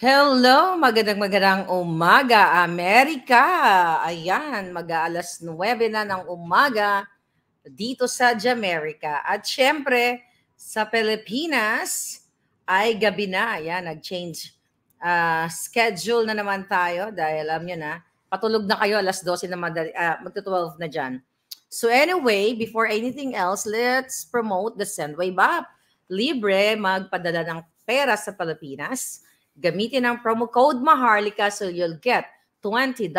Hello, magandang magandang umaga, Amerika. Ayan, mag-aalas 9 na ng umaga dito sa Jamaica. At syempre, sa Pilipinas ay gabi na. Ayan, nag-change uh, schedule na naman tayo dahil alam nyo na, patulog na kayo alas 12 na madali, uh, ah, magto-12 na dyan. So anyway, before anything else, let's promote the Sendwave app. Libre magpadala ng pera sa Pilipinas Gamitin ang promo code MAHARLIKA so you'll get $20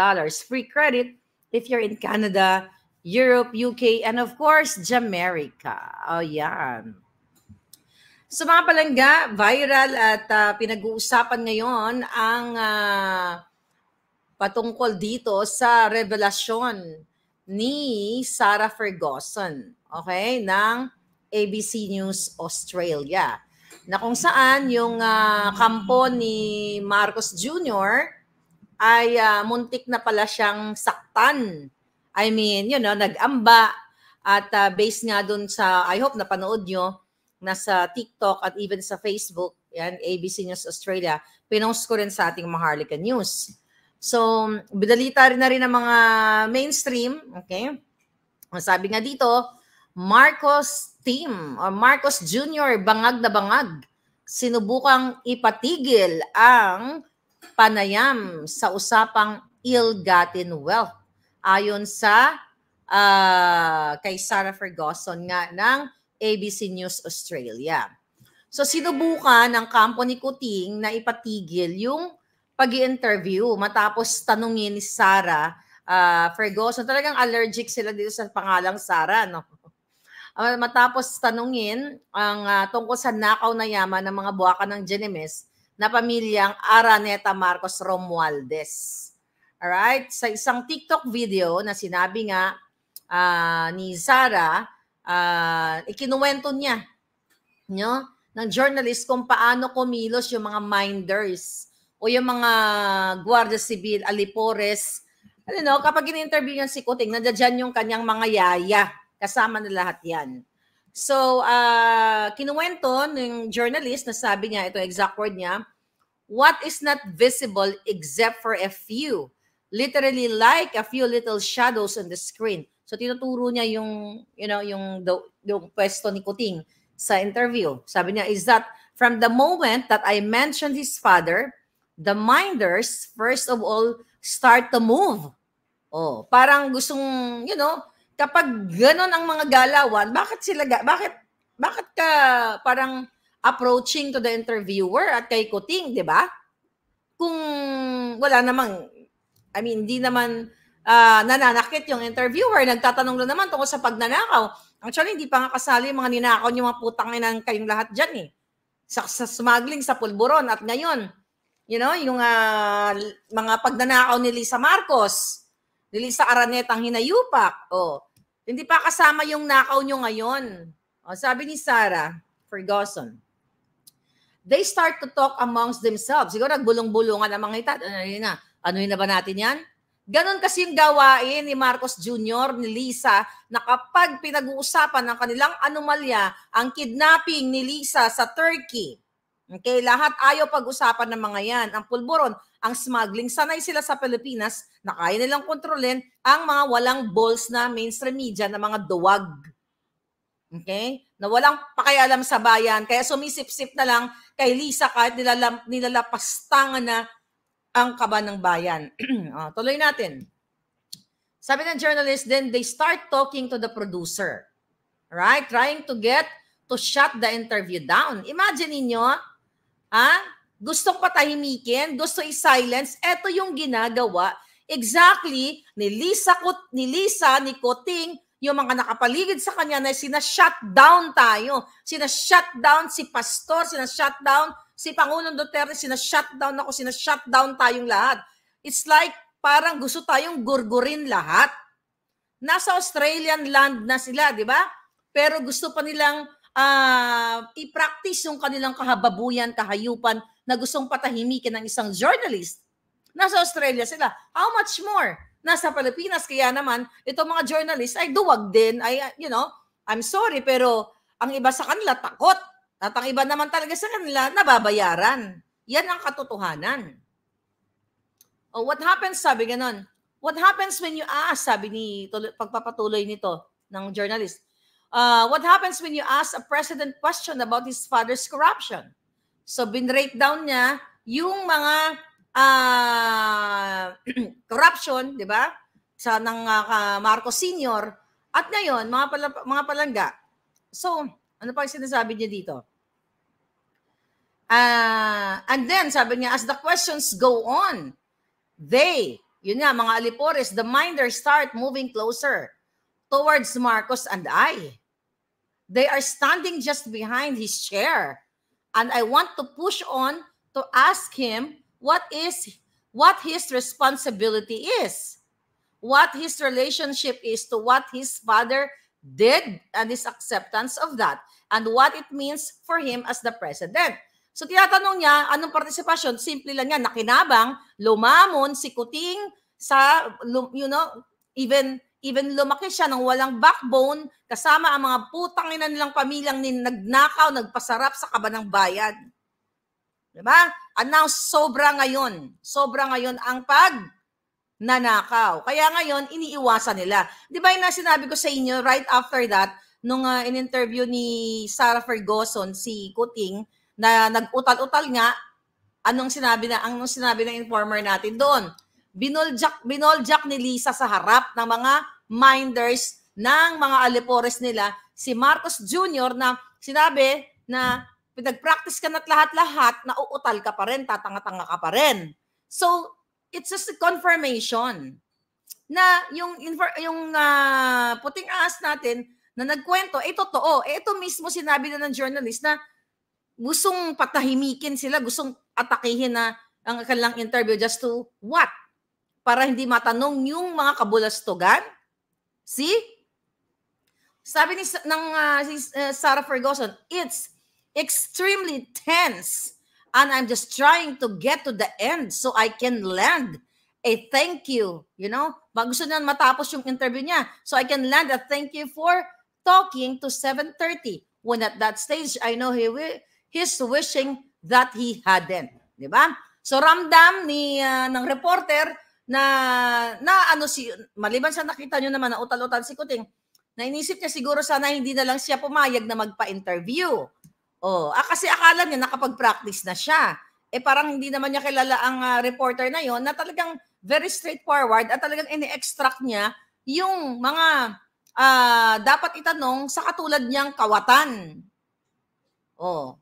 free credit if you're in Canada, Europe, UK, and of course, Jamaica. oh, yan. Sa so, mga palangga, viral at uh, pinag-uusapan ngayon ang uh, patungkol dito sa revelasyon ni Sarah Ferguson, okay, ng ABC News Australia na kung saan yung uh, kampo ni Marcos Jr. ay uh, muntik na pala siyang saktan. I mean, you know, nag-amba at uh, based nga dun sa, I hope napanood nyo, na sa TikTok at even sa Facebook, yan, ABC News Australia, pinost ko rin sa ating Maharlika News. So, binalita rin na rin ng mga mainstream, okay? Sabi nga dito, Marcos team or Marcos Jr. bangag na bangag sinubukang ipatigil ang panayam sa usapang ill-gotten wealth ayon sa uh, kay Sarah Ferguson nga ng ABC News Australia. So sinubukan ng kampo ni Kuting na ipatigil yung pag interview matapos tanungin ni Sarah uh, Ferguson. Talagang allergic sila dito sa pangalang Sarah. No? uh, matapos tanungin ang uh, tungkol sa nakaw na yaman ng mga buwakan ng Genemes na pamilyang Araneta Marcos Romualdez. Alright? Sa isang TikTok video na sinabi nga uh, ni Sara, uh, ikinuwento niya no, ng journalist kung paano kumilos yung mga minders o yung mga Guardia Civil, Alipores. Ano no, kapag in-interview niya si Kuting, nandiyan yung kanyang mga yaya. Kasama na lahat yan. So, uh, kinuwento ng journalist na sabi niya, ito exact word niya, what is not visible except for a few. Literally like a few little shadows on the screen. So, tinuturo niya yung, you know, yung, yung pwesto ni Kuting sa interview. Sabi niya, is that from the moment that I mentioned his father, the minders, first of all, start to move. Oh, parang gustong, you know, kapag ganon ang mga galawan, bakit sila, bakit, bakit ka parang approaching to the interviewer at kay Kuting, di ba? Kung wala namang, I mean, hindi naman uh, nananakit yung interviewer, nagtatanong lang naman tungkol sa pagnanakaw. Actually, hindi pa nga kasali yung mga ninakaw niyo mga putang inan kayong lahat dyan eh. Sa, sa smuggling, sa pulburon. At ngayon, you know, yung uh, mga pagnanakaw ni Lisa Marcos, ni Lisa Araneta ang hinayupak. Oh, hindi pa kasama yung nakaw nyo ngayon. O, sabi ni Sarah Ferguson, they start to talk amongst themselves. Siguro nagbulong-bulungan ang mga itat. Ano yun na? Ano yun na ba natin yan? Ganon kasi yung gawain ni Marcos Jr., ni Lisa, na kapag pinag-uusapan ng kanilang anomalya, ang kidnapping ni Lisa sa Turkey, Okay, lahat ayaw pag-usapan ng mga yan. Ang pulburon, ang smuggling, sanay sila sa Pilipinas na kaya nilang kontrolin ang mga walang balls na mainstream media na mga duwag. Okay? Na walang pakialam sa bayan. Kaya sumisip-sip na lang kay Lisa kahit nilalam, nilalapastangan na ang kaba ng bayan. oh, tuloy natin. Sabi ng journalist, then they start talking to the producer. Right? Trying to get to shut the interview down. Imagine niyo, Ah? Gustong patahimikin, gusto i-silence. Ito yung ginagawa exactly ni Lisa, ni Lisa, ni Koting, yung mga nakapaligid sa kanya na sina-shutdown tayo. Sina-shutdown si Pastor, sina-shutdown si Pangulong Duterte, sina-shutdown ako, sina-shutdown tayong lahat. It's like parang gusto tayong gurgurin lahat. Nasa Australian land na sila, di ba? Pero gusto pa nilang uh, i-practice yung kanilang kahababuyan, kahayupan na gustong patahimikin ng isang journalist. Nasa Australia sila. How much more? Nasa Pilipinas, kaya naman, itong mga journalist ay duwag din. Ay, uh, you know, I'm sorry, pero ang iba sa kanila takot. At ang iba naman talaga sa kanila, nababayaran. Yan ang katotohanan. Oh, what happens, sabi ganun, what happens when you ask, ah, sabi ni, pagpapatuloy nito ng journalist, Uh, what happens when you ask a president question about his father's corruption? So, binrate down niya yung mga uh, corruption, di ba? Sa ng uh, Marcos Sr. At ngayon, mga, pala, mga palangga. So, ano pa yung sinasabi niya dito? Uh, and then, sabi niya, as the questions go on, they, yun nga, mga alipores, the minders start moving closer towards Marcos and I. They are standing just behind his chair. And I want to push on to ask him what is what his responsibility is, what his relationship is to what his father did and his acceptance of that, and what it means for him as the president. So tinatanong niya, anong partisipasyon? Simple lang yan, nakinabang, lumamon, sikuting, sa, you know, even Even lumaki siya nang walang backbone, kasama ang mga putang ina nilang pamilyang ni nagnakaw, nagpasarap sa kabanang bayan. Diba? Announce sobra ngayon. Sobra ngayon ang pag nanakaw. Kaya ngayon, iniiwasan nila. Di ba yung sinabi ko sa inyo right after that, nung uh, in-interview ni Sarah Ferguson, si Kuting, na nag-utal-utal nga, anong sinabi na, anong sinabi ng informer natin doon? binoljak, binoljak ni Lisa sa harap ng mga minders ng mga alipores nila si Marcos Jr. na sinabi na pinag-practice ka na't lahat-lahat, nauutal ka pa rin, tatanga-tanga ka pa rin. So, it's just a confirmation na yung yung uh, puting aas natin na nagkwento, eh totoo. Eh ito mismo sinabi na ng journalist na gustong patahimikin sila, gustong atakihin na ang kanilang interview just to what? para hindi matanong yung mga kabulastugan? See? Sabi ni ng uh, si, eh, Sarah Ferguson, it's extremely tense and I'm just trying to get to the end so I can land a thank you, you know? Bago gusto niyan matapos yung interview niya. So I can land a thank you for talking to 7.30. When at that stage, I know he will, he's wishing that he hadn't. Di ba? So ramdam ni uh, ng reporter, na, na ano si, maliban sa nakita niyo naman na utal-utal si Kuting, nainisip niya siguro sana hindi na lang siya pumayag na magpa-interview. Oh, ah, kasi akala niya nakapag-practice na siya. Eh parang hindi naman niya kilala ang uh, reporter na yon na talagang very straightforward at talagang ini-extract niya yung mga uh, dapat itanong sa katulad niyang kawatan. Oh.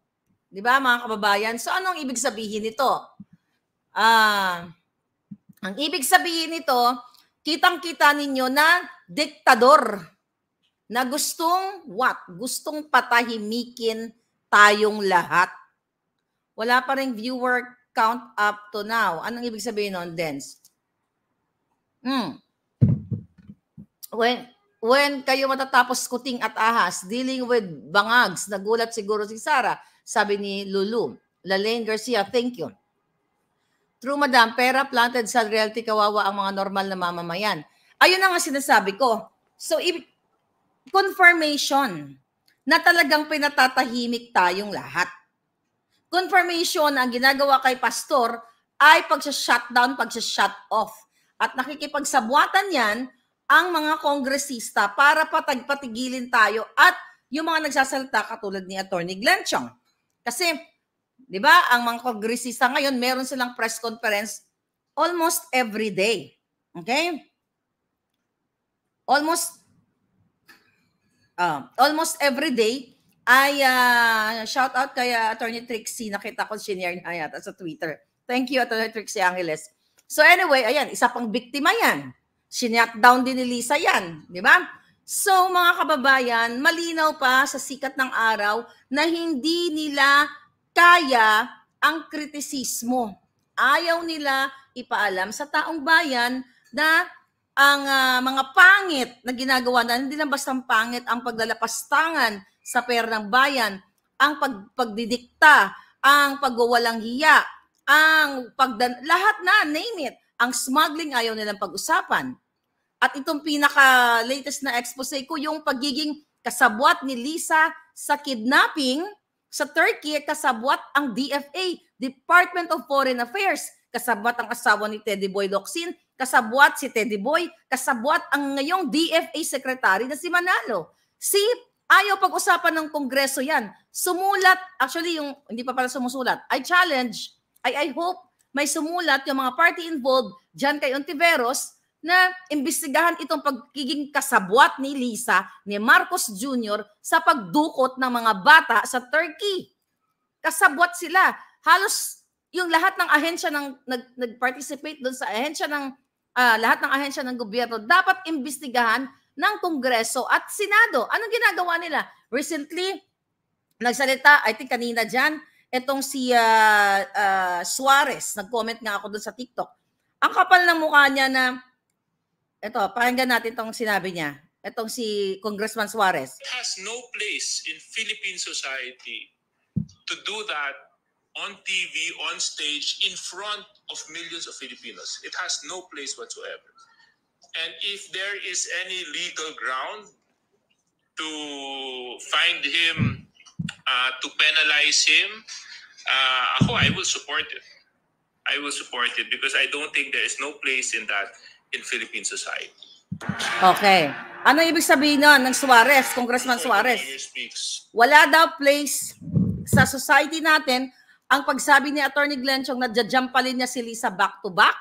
'Di ba mga kababayan? So anong ibig sabihin nito? Ah, uh, ang ibig sabihin nito, kitang-kita ninyo na diktador na gustong what? Gustong patahimikin tayong lahat. Wala pa rin viewer count up to now. Anong ibig sabihin nun, Dens? Hmm. When, when kayo matatapos kuting at ahas, dealing with bangags, nagulat siguro si Sarah, sabi ni Lulu. Lalaine Garcia, thank you. True, Madam. Pera planted sa realty kawawa ang mga normal na mamamayan. Ayun nga sinasabi ko. So, confirmation na talagang pinatatahimik tayong lahat. Confirmation ang ginagawa kay pastor ay pagsha-shutdown, pagsha-shut off. At nakikipagsabwatan yan ang mga kongresista para patagpatigilin tayo at yung mga nagsasalita katulad ni Attorney Glenn Chong. Kasi 'Di ba? Ang mga kongresista ngayon, meron silang press conference almost every day. Okay? Almost uh, almost every day ay uh, shout out kay ah, Attorney Trixie. Nakita ko si niya na yata sa Twitter. Thank you, Attorney Trixie Angeles. So anyway, ayan, isa pang biktima yan. Sinyat down din ni Lisa yan. Di ba? So mga kababayan, malinaw pa sa sikat ng araw na hindi nila kaya ang kritisismo. Ayaw nila ipaalam sa taong bayan na ang uh, mga pangit na ginagawa na hindi lang basta pangit ang paglalapastangan sa pera ng bayan, ang pag, pagdidikta, ang pagwawalang hiya, ang pagdan lahat na name it, ang smuggling ayaw nilang pag-usapan. At itong pinaka latest na expose ko yung pagiging kasabwat ni Lisa sa kidnapping sa Turkey, kasabwat ang DFA, Department of Foreign Affairs. Kasabwat ang asawa ni Teddy Boy Locsin, kasabwat si Teddy Boy, kasabwat ang ngayong DFA Secretary na si Manalo. Si ayaw pag-usapan ng Kongreso yan. Sumulat, actually yung, hindi pa pala sumusulat, I challenge, I, I hope may sumulat yung mga party involved, diyan kay Ontiveros, na imbestigahan itong pagiging kasabwat ni Lisa ni Marcos Jr. sa pagdukot ng mga bata sa Turkey. Kasabwat sila. Halos yung lahat ng ahensya ng nag, nag-participate doon sa ahensya ng uh, lahat ng ahensya ng gobyerno dapat imbestigahan ng Kongreso at Senado. Anong ginagawa nila? Recently, nagsalita, I think kanina diyan, etong si uh, uh, Suarez, nag-comment nga ako doon sa TikTok. Ang kapal ng mukha niya na ito, pakinggan natin tong sinabi niya. Itong si Congressman Suarez. It has no place in Philippine society to do that on TV, on stage, in front of millions of Filipinos. It has no place whatsoever. And if there is any legal ground to find him, uh, to penalize him, uh, ako, I will support it. I will support it because I don't think there is no place in that in Philippine society. Okay. Ano ibig sabihin nun ng Suarez, Congressman Suarez? Wala daw place sa society natin ang pagsabi ni Attorney Glenn Chong na jajampalin niya si Lisa back to back.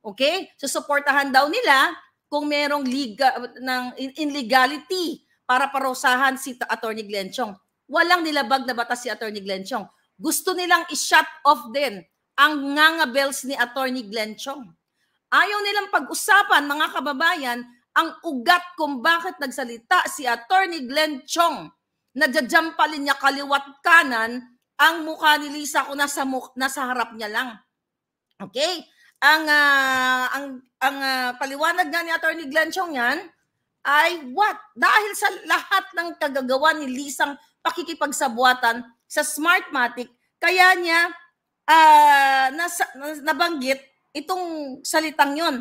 Okay? Susuportahan daw nila kung merong liga, ng illegality para parusahan si Attorney Glenn Chong. Walang nilabag na batas si Attorney Glenn Chong. Gusto nilang i-shut off din ang nganga bells ni Attorney Glenn Chong. Ayaw nilang pag-usapan, mga kababayan, ang ugat kung bakit nagsalita si Attorney Glenn Chong. Nadyajampalin niya kaliwat kanan ang mukha ni Lisa ko nasa, nasa harap niya lang. Okay? Ang, uh, ang, ang uh, paliwanag nga ni Attorney Glenn Chong yan ay what? Dahil sa lahat ng kagagawa ni Lisang pakikipagsabuatan sa Smartmatic, kaya niya uh, nasa, nabanggit itong salitang yon.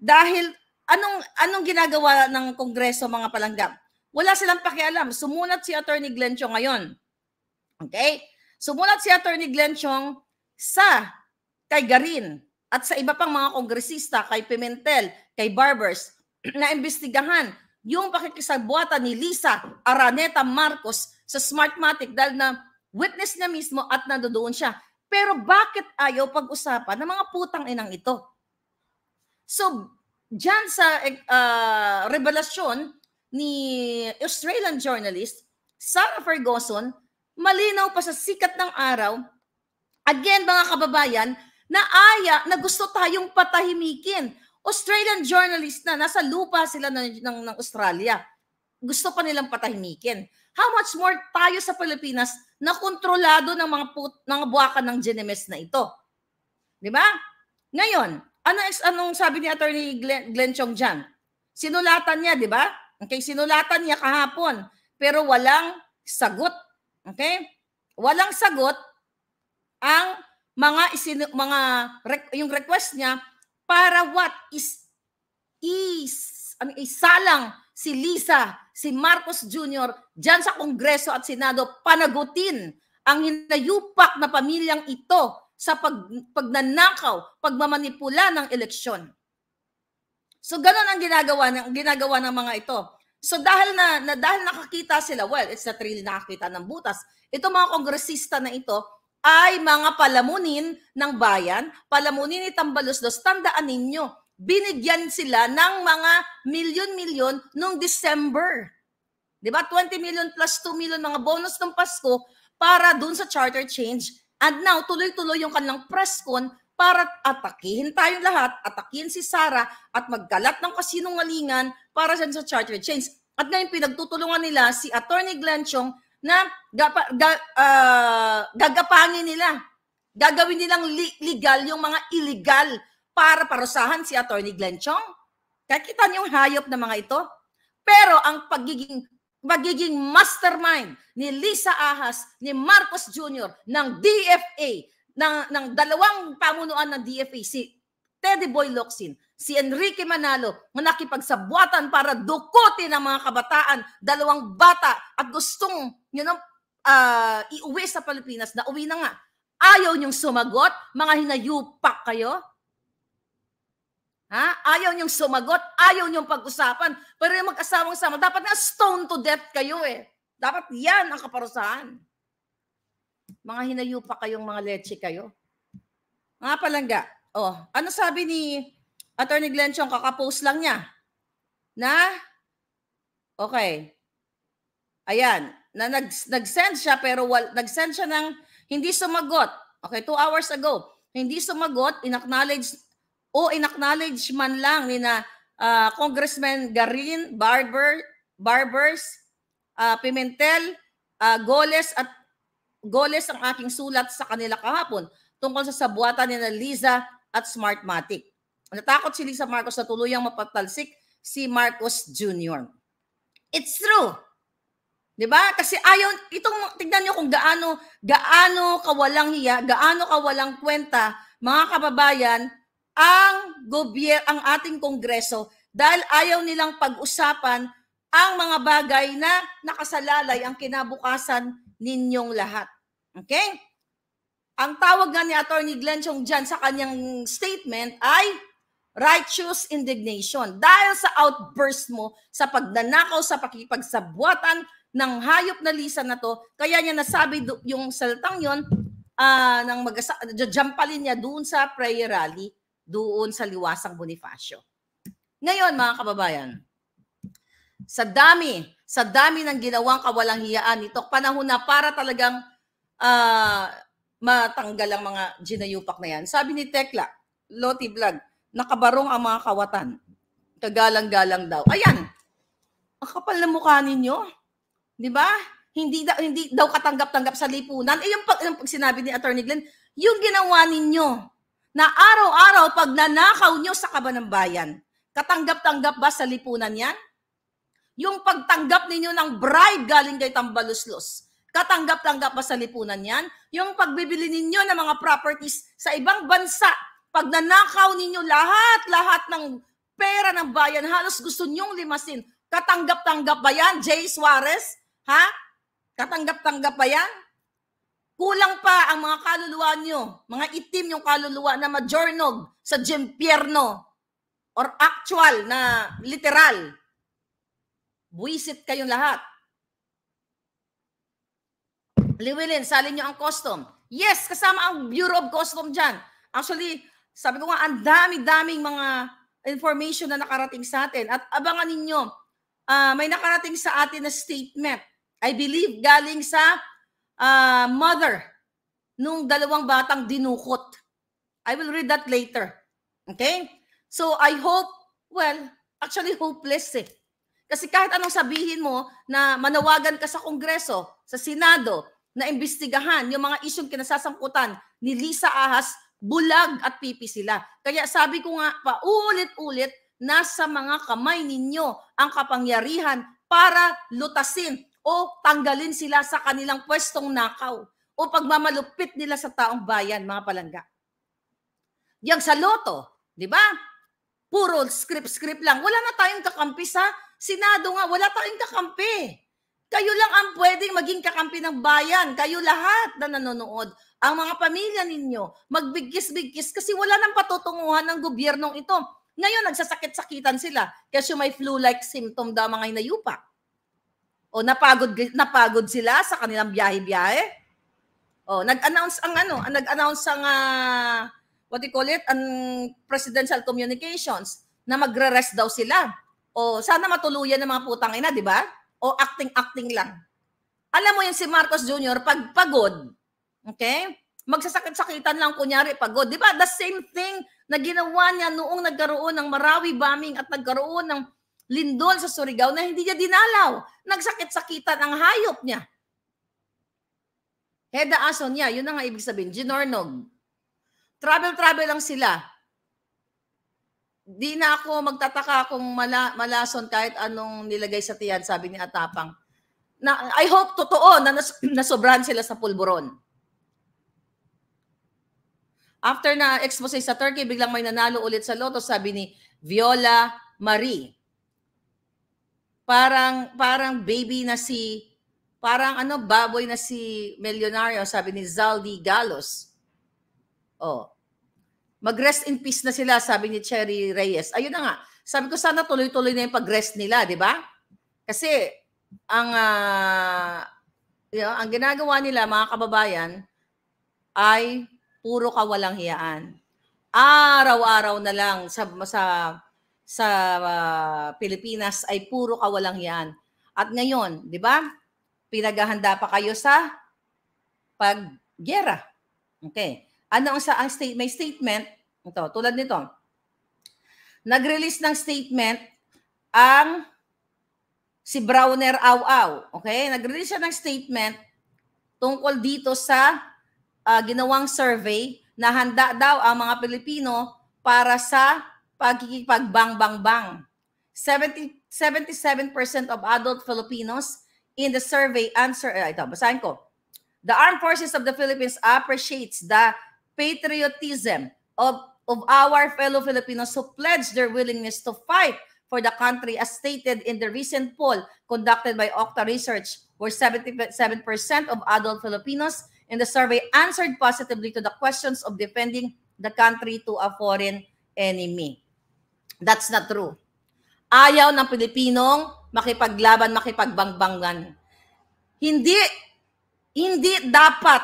Dahil anong anong ginagawa ng Kongreso mga palanggap? Wala silang pakialam. Sumunat si Attorney Glenn Chong ngayon. Okay? Sumunat si Attorney Glenn Chong sa kay Garin at sa iba pang mga kongresista, kay Pimentel, kay Barbers, na imbestigahan yung pakikisabuatan ni Lisa Araneta Marcos sa Smartmatic dahil na witness niya mismo at nandoon siya. Pero bakit ayaw pag-usapan ng mga putang inang ito? So, dyan sa uh, revelasyon ni Australian journalist Sarah Ferguson, malinaw pa sa sikat ng araw, again mga kababayan, na aya na gusto tayong patahimikin. Australian journalist na, nasa lupa sila ng, ng, ng Australia. Gusto pa nilang patahimikin. How much more tayo sa Pilipinas na kontrolado ng mga put, mga buwakan ng Genemes na ito. 'Di ba? Ngayon, ano is anong sabi ni Attorney Glenn, Glenn Chong diyan? Sinulatan niya, 'di ba? Okay, sinulatan niya kahapon pero walang sagot. Okay? Walang sagot ang mga isinu, mga yung request niya para what is is ano isalang si Lisa, si Marcos Jr. dyan sa Kongreso at Senado panagutin ang hinayupak na pamilyang ito sa pag, pagnanakaw, pagmamanipula ng eleksyon. So ganoon ang ginagawa ng ginagawa ng mga ito. So dahil na, na dahil nakakita sila, well, it's not really nakakita ng butas. Itong mga kongresista na ito ay mga palamunin ng bayan, palamunin ni Tambalos dos. Tandaan ninyo, binigyan sila ng mga milyon-milyon nung December. 'Di ba? 20 million plus 2 million mga bonus ng Pasko para doon sa charter change. And now tuloy-tuloy yung kanilang press con para atakihin tayong lahat, atakihin si Sara at magkalat ng kasinungalingan para sa charter change. At ngayon pinagtutulungan nila si Attorney Glenn Chong na gapa, ga, uh, gagapangin nila. Gagawin nilang legal yung mga illegal para parusahan si Attorney Glenn Chong. Kakita niyo yung hayop ng mga ito. Pero ang pagiging magiging mastermind ni Lisa Ahas, ni Marcos Jr., ng DFA, ng, ng dalawang pamunuan ng DFA, si Teddy Boy Locsin, si Enrique Manalo na nakipagsabwatan para dukutin ang mga kabataan, dalawang bata at gustong yun ang, uh, iuwi sa Pilipinas na uwi na nga. Ayaw niyong sumagot, mga hinayupak kayo. Ha? Ayaw niyong sumagot, ayaw niyong pag-usapan. Pero yung mag-asawang sama, dapat na stone to death kayo eh. Dapat yan ang kaparusahan. Mga pa kayong mga leche kayo. Mga palangga. Oh, ano sabi ni Attorney Glenn Glenchong? Kakapost lang niya. Na? Okay. Ayan. Na nag, nag-send siya pero wal, nag-send siya ng hindi sumagot. Okay, two hours ago. Hindi sumagot, inacknowledge o inacknowledge man lang ni na uh, Congressman Garin, Barber, Barbers, uh, Pimentel, uh, Goles at Goles ang aking sulat sa kanila kahapon tungkol sa sabuatan ni na Liza at Smartmatic. Natakot si Lisa Marcos na tuluyang mapatalsik si Marcos Jr. It's true. 'Di ba? Kasi ayon itong tignan niyo kung gaano gaano kawalang hiya, gaano kawalang kwenta mga kababayan ang gobyer ang ating kongreso dahil ayaw nilang pag-usapan ang mga bagay na nakasalalay ang kinabukasan ninyong lahat. Okay? Ang tawag nga ni Attorney Glenn Chong dyan sa kanyang statement ay righteous indignation dahil sa outburst mo sa pagnanakaw sa pakikipagsabwatan ng hayop na lisa na to kaya niya nasabi yung salitang yon uh, ah, ng mag jampalin niya doon sa prayer rally doon sa liwasang Bonifacio. Ngayon mga kababayan, sa dami, sa dami ng ginawang kawalang hiyaan nito, panahon na para talagang uh, matanggal ang mga ginayupak na yan. Sabi ni Tekla, Loti Vlog, nakabarong ang mga kawatan. Kagalang-galang daw. Ayan, ang kapal na mukha ninyo. Di ba? Hindi, da, hindi daw katanggap-tanggap sa lipunan. Eh, yung pag, yung pag sinabi ni Attorney Glenn, yung ginawa ninyo, na araw-araw pag nanakaw nyo sa kaban ng bayan. Katanggap-tanggap ba sa lipunan yan? Yung pagtanggap ninyo ng bribe galing kay Tambaluslos, katanggap-tanggap ba sa lipunan yan? Yung pagbibili ninyo ng mga properties sa ibang bansa, pag nanakaw ninyo lahat-lahat ng pera ng bayan, halos gusto nyong limasin. Katanggap-tanggap ba yan, Jay Suarez? Ha? Katanggap-tanggap ba yan? Kulang pa ang mga kaluluwa nyo, mga itim yung kaluluwa na majornog sa Jempierno or actual na literal. Buisit kayong lahat. Liwilin, salin nyo ang custom. Yes, kasama ang Bureau of Custom dyan. Actually, sabi ko nga, ang dami-daming mga information na nakarating sa atin. At abangan ninyo, uh, may nakarating sa atin na statement. I believe galing sa uh, mother nung dalawang batang dinukot. I will read that later. Okay? So I hope, well, actually hopeless eh. Kasi kahit anong sabihin mo na manawagan ka sa Kongreso, sa Senado, na imbestigahan yung mga isyong kinasasangkutan ni Lisa Ahas, bulag at pipi sila. Kaya sabi ko nga pa, ulit-ulit, nasa mga kamay ninyo ang kapangyarihan para lutasin o tanggalin sila sa kanilang pwestong nakaw o pagmamalupit nila sa taong bayan, mga palangga. Yang sa loto, di ba? Puro script-script lang. Wala na tayong kakampi sa Senado nga. Wala tayong kakampi. Kayo lang ang pwedeng maging kakampi ng bayan. Kayo lahat na nanonood. Ang mga pamilya ninyo, magbigkis-bigkis kasi wala nang patutunguhan ng gobyernong ito. Ngayon, nagsasakit-sakitan sila kasi may flu-like symptom daw mga inayupa. O napagod napagod sila sa kanilang biyahe-biyahe? O nag-announce ang ano, ang nag-announce ang uh, what do you call it, ang presidential communications na magre-rest daw sila. O sana matuluyan ng mga putang ina, di ba? O acting-acting lang. Alam mo yung si Marcos Jr. pag pagod, okay? Magsasakit-sakitan lang kunyari pagod. Di ba? The same thing na ginawa niya noong nagkaroon ng Marawi bombing at nagkaroon ng lindol sa Surigao na hindi niya dinalaw. Nagsakit-sakitan ang hayop niya. Heda aso niya, yun ang ibig sabihin, ginornog. Travel-travel lang sila. Di na ako magtataka kung mala, malason kahit anong nilagay sa tiyan, sabi ni Atapang. Na, I hope totoo na nas, nasobran sila sa pulburon. After na expose sa Turkey, biglang may nanalo ulit sa Lotto, sabi ni Viola Marie. Parang parang baby na si parang ano baboy na si milyonaryo sabi ni Zaldi Galos. Oh. Magrest in peace na sila sabi ni Cherry Reyes. Ayun na nga. Sabi ko sana tuloy-tuloy na yung pagrest nila, di ba? Kasi ang uh, ah, you know, ang ginagawa nila mga kababayan ay puro kawalang hiyaan. Araw-araw na lang sa sa sa uh, Pilipinas ay puro kawalang yan. At ngayon, di ba? Pinaghahanda pa kayo sa paggera. Okay. Ano ang sa ang state may statement ito tulad nito. Nag-release ng statement ang si Browner Aw-Aw. Okay? Nag-release siya ng statement tungkol dito sa uh, ginawang survey na handa daw ang mga Pilipino para sa pagkikipagbang-bang-bang. 77% of adult Filipinos in the survey answer, eh, ito, basahin ko. The Armed Forces of the Philippines appreciates the patriotism of, of our fellow Filipinos who pledge their willingness to fight for the country as stated in the recent poll conducted by Okta Research where 77% of adult Filipinos in the survey answered positively to the questions of defending the country to a foreign enemy. That's not true. Ayaw ng Pilipinong makipaglaban, makipagbangbangan. Hindi, hindi dapat,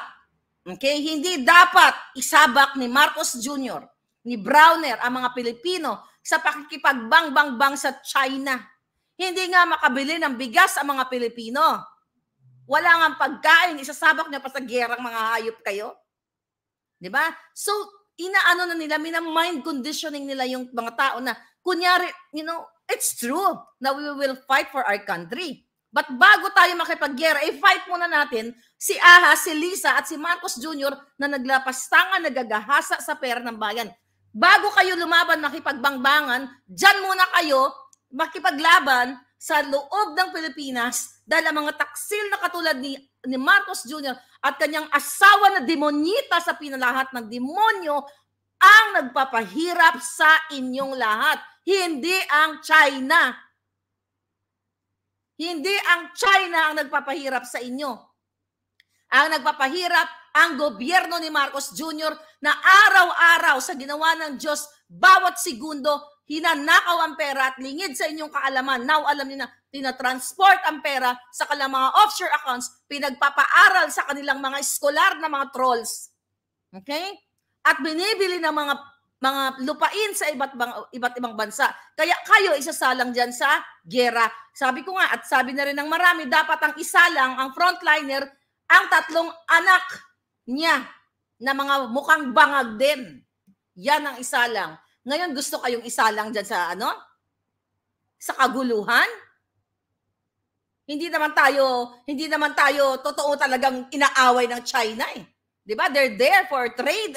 okay, hindi dapat isabak ni Marcos Jr., ni Browner, ang mga Pilipino sa pakikipagbangbangbang sa China. Hindi nga makabili ng bigas ang mga Pilipino. Wala nga pagkain, isasabak niya pa sa gerang mga hayop kayo. 'Di ba? So inaano na nila, minamind conditioning nila yung mga tao na, kunyari, you know, it's true na we will fight for our country. But bago tayo makipag makipagyera, eh, fight muna natin si Aha, si Lisa at si Marcos Jr. na naglapastangan, nagagahasa sa pera ng bayan. Bago kayo lumaban, makipagbangbangan, dyan muna kayo makipaglaban sa loob ng Pilipinas dahil ang mga taksil na katulad ni ni Marcos Jr. at kanyang asawa na demonyita sa pinalahat ng demonyo ang nagpapahirap sa inyong lahat. Hindi ang China. Hindi ang China ang nagpapahirap sa inyo. Ang nagpapahirap ang gobyerno ni Marcos Jr. na araw-araw sa ginawa ng Diyos, bawat segundo, hinanakaw ang pera at lingid sa inyong kaalaman. Now, alam niyo na, tinatransport ang pera sa kanilang mga offshore accounts, pinagpapaaral sa kanilang mga eskolar na mga trolls. Okay? At binibili ng mga mga lupain sa iba't ibang iba't ibang bansa. Kaya kayo isasalang diyan sa gera. Sabi ko nga at sabi na rin ng marami dapat ang isalang ang frontliner ang tatlong anak niya na mga mukhang bangag din. Yan ang isalang. Ngayon gusto kayong isalang diyan sa ano? Sa kaguluhan? Hindi naman tayo, hindi naman tayo totoo talagang inaaway ng China eh. 'Di ba? They're there for trade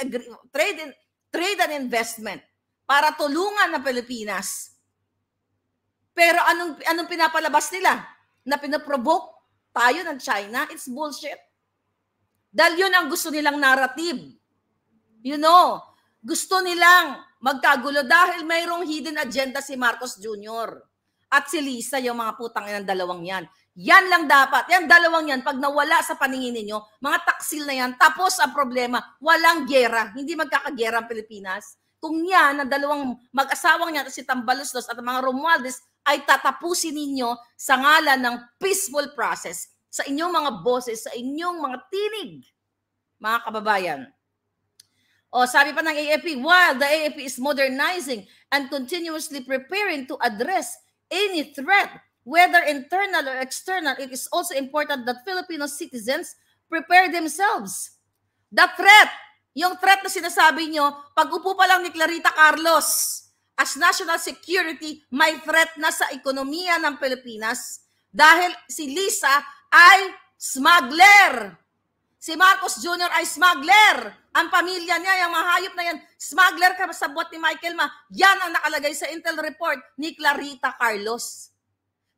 trade and, trade and investment para tulungan ng Pilipinas. Pero anong anong pinapalabas nila? Na pinoprovoke tayo ng China? It's bullshit. Dahil yun ang gusto nilang narrative. You know, gusto nilang magkagulo dahil mayroong hidden agenda si Marcos Jr. at si Lisa, yung mga putang ng dalawang yan. Yan lang dapat. Yan dalawang yan. Pag nawala sa paningin ninyo, mga taksil na yan, tapos ang problema. Walang gera. Hindi magkakagera ang Pilipinas. Kung yan, ang dalawang mag-asawang niya, si Tambalusdos at mga Romualdez, ay tatapusin ninyo sa ngalan ng peaceful process sa inyong mga boses, sa inyong mga tinig, mga kababayan. O sabi pa ng AFP, while the AFP is modernizing and continuously preparing to address any threat whether internal or external, it is also important that Filipino citizens prepare themselves. The threat, yung threat na sinasabi nyo, pag-upo pa lang ni Clarita Carlos as national security, may threat na sa ekonomiya ng Pilipinas dahil si Lisa ay smuggler. Si Marcos Jr. ay smuggler. Ang pamilya niya, yung mahayop na yan, smuggler ka sa buhat ni Michael Ma. Yan ang nakalagay sa intel report ni Clarita Carlos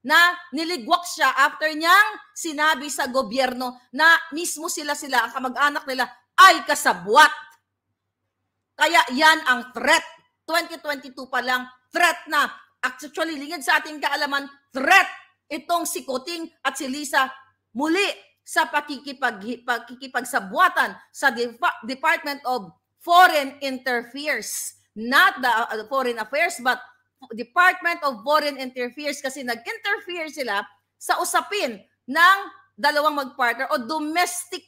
na niligwak siya after niyang sinabi sa gobyerno na mismo sila-sila, ang kamag-anak nila, ay kasabwat. Kaya yan ang threat. 2022 pa lang, threat na. Actually, lingid sa ating kaalaman, threat itong si Kuting at si Lisa muli sa pakikipag, pakikipagsabwatan sa Depa- Department of Foreign Interferes. Not the uh, Foreign Affairs, but Department of Foreign Interferes kasi nag-interfere sila sa usapin ng dalawang magpartner o domestic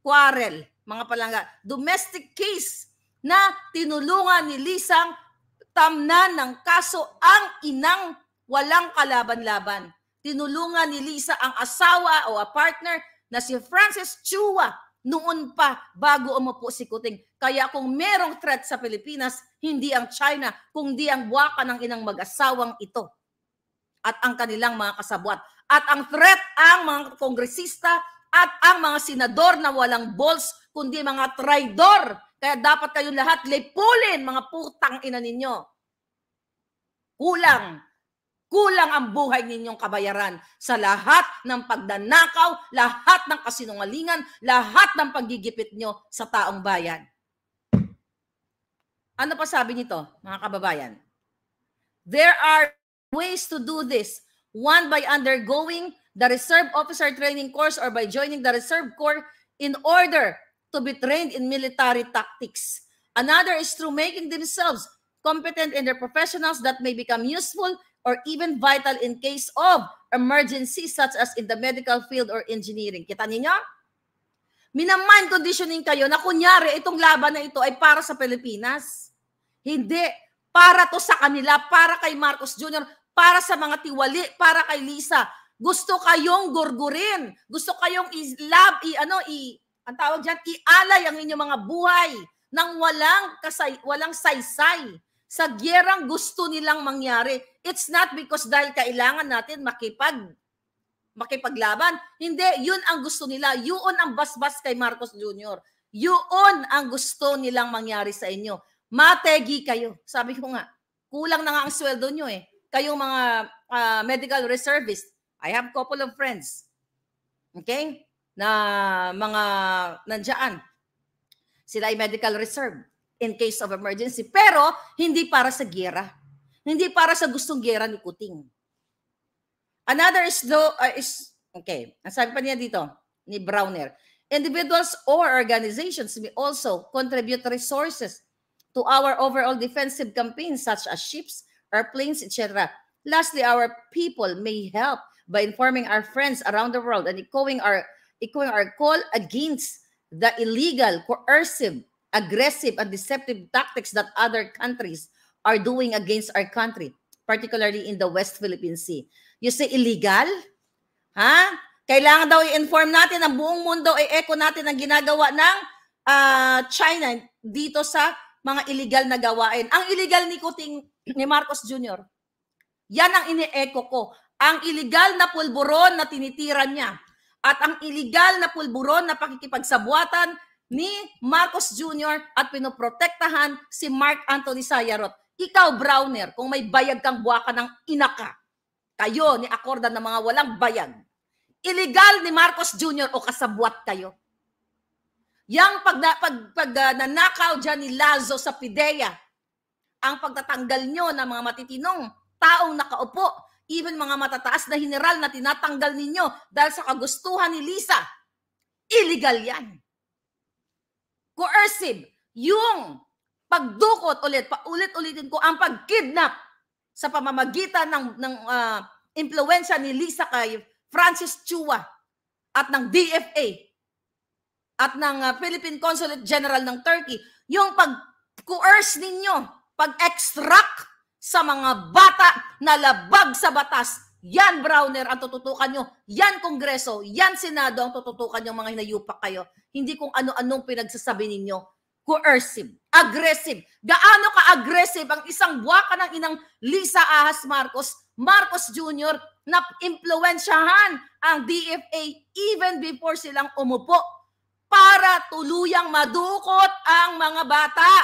quarrel, mga palangga. Domestic case na tinulungan ni Lisang tamnan ng kaso ang inang walang kalaban-laban. Tinulungan ni Lisa ang asawa o a partner na si Francis Chua noon pa bago umupo si Kuting. Kaya kung merong threat sa Pilipinas, hindi ang China, kundi ang buwaka ng inang mag-asawang ito at ang kanilang mga kasabwat. At ang threat ang mga kongresista at ang mga senador na walang balls, kundi mga traidor. Kaya dapat kayong lahat lipulin, mga putang ina ninyo. Kulang Kulang ang buhay ninyong kabayaran sa lahat ng pagdanakaw, lahat ng kasinungalingan, lahat ng paggigipit nyo sa taong bayan. Ano pa sabi nito, mga kababayan? There are ways to do this. One by undergoing the Reserve Officer Training Course or by joining the Reserve Corps in order to be trained in military tactics. Another is through making themselves competent in their professionals that may become useful or even vital in case of emergency such as in the medical field or engineering. Kita ninyo? Minamind conditioning kayo na kunyari itong laban na ito ay para sa Pilipinas. Hindi. Para to sa kanila, para kay Marcos Jr., para sa mga tiwali, para kay Lisa. Gusto kayong gurgurin. Gusto kayong i love i-ano, i, ang tawag dyan, ialay ang inyong mga buhay nang walang, kasay, walang saysay sa gyerang gusto nilang mangyari. It's not because dahil kailangan natin makipag makipaglaban. Hindi, yun ang gusto nila. Yun ang basbas kay Marcos Jr. Yun ang gusto nilang mangyari sa inyo mategi kayo. Sabi ko nga, kulang na nga ang sweldo nyo eh. Kayong mga uh, medical reservists. I have couple of friends. Okay? Na mga nandiyan. Sila ay medical reserve in case of emergency. Pero, hindi para sa gera. Hindi para sa gustong gera ni Kuting. Another is, though, ah, uh, is okay, sabi pa niya dito, ni Browner, individuals or organizations may also contribute resources to our overall defensive campaign such as ships, airplanes, etc. Lastly, our people may help by informing our friends around the world and echoing our, echoing our call against the illegal, coercive, aggressive, and deceptive tactics that other countries are doing against our country, particularly in the West Philippine Sea. You say illegal? Ha? Kailangan daw i-inform natin ang buong mundo, i-echo natin ang ginagawa ng uh, China dito sa mga illegal na gawain. Ang illegal ni Kuting ni Marcos Jr. Yan ang ini echo ko. Ang illegal na pulburon na tinitira niya at ang illegal na pulburon na pakikipagsabuatan ni Marcos Jr. at pinoprotektahan si Mark Anthony Sayarot. Ikaw, Browner, kung may bayag kang buwaka ng inaka, kayo ni Akorda ng mga walang bayag. Illegal ni Marcos Jr. o kasabwat kayo. Yang pag, pag, pag uh, nanakaw dyan ni Lazo sa PIDEA, ang pagtatanggal nyo ng mga matitinong taong nakaupo, even mga matataas na general na tinatanggal ninyo dahil sa kagustuhan ni Lisa, illegal yan. Coercive, yung pagdukot ulit, paulit-ulitin ko, ang pagkidnap sa pamamagitan ng, ng uh, ah, impluensya ni Lisa kay Francis Chua at ng DFA at ng ah, Philippine Consulate General ng Turkey, yung pag-coerce ninyo, pag-extract sa mga bata na labag sa batas. Yan, Browner, ang tututukan nyo. Yan, Kongreso. Yan, Senado, ang tututukan nyo mga hinayupak kayo. Hindi kung ano-anong pinagsasabi ninyo coercive, aggressive. Gaano ka-aggressive ang isang buwaka ng inang Lisa Ahas Marcos, Marcos Jr. na impluensyahan ang DFA even before silang umupo para tuluyang madukot ang mga bata.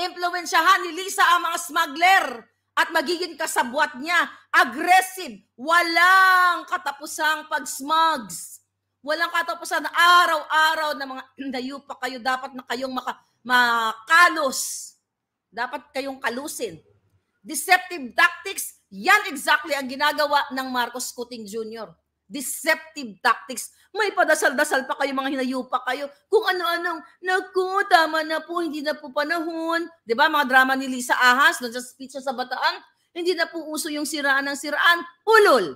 Impluensyahan ni Lisa ang mga smuggler at magiging kasabwat niya. Aggressive, walang katapusang pag-smugs. Walang katapusan na araw-araw na mga pa kayo. Dapat na kayong maka, makalos. Dapat kayong kalusin. Deceptive tactics, yan exactly ang ginagawa ng Marcos Cutting Jr deceptive tactics. May padasal-dasal pa kayo, mga hinayupa kayo. Kung ano-anong, naku, tama na po, hindi na po panahon. ba diba, mga drama ni Lisa Ahas, doon sa speech sa Bataan, hindi na po uso yung siraan ng siraan. Ulol!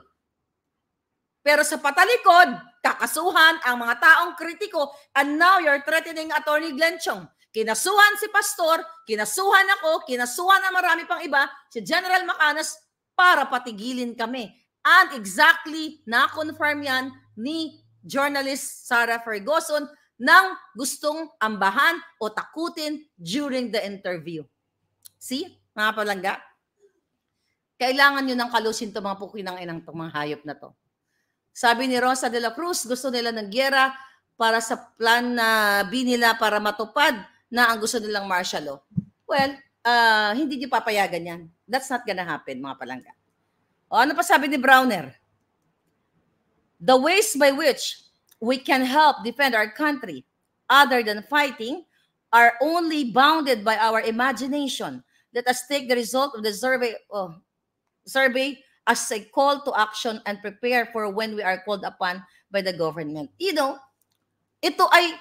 Pero sa patalikod, kakasuhan ang mga taong kritiko and now you're threatening Attorney Glenn Chong. Kinasuhan si Pastor, kinasuhan ako, kinasuhan ang marami pang iba, si General Macanas para patigilin kami And exactly, na-confirm yan ni journalist Sarah Ferguson ng gustong ambahan o takutin during the interview. See, mga palangga? Kailangan nyo ng kalusin itong mga pukinang inang itong mga hayop na to. Sabi ni Rosa de la Cruz, gusto nila ng gyera para sa plan na B nila para matupad na ang gusto nilang martial law. Well, uh, hindi nyo papayagan yan. That's not gonna happen, mga palangga. O ano pa sabi ni Browner? The ways by which we can help defend our country other than fighting are only bounded by our imagination. Let us take the result of the survey oh, survey as a call to action and prepare for when we are called upon by the government. You know, ito ay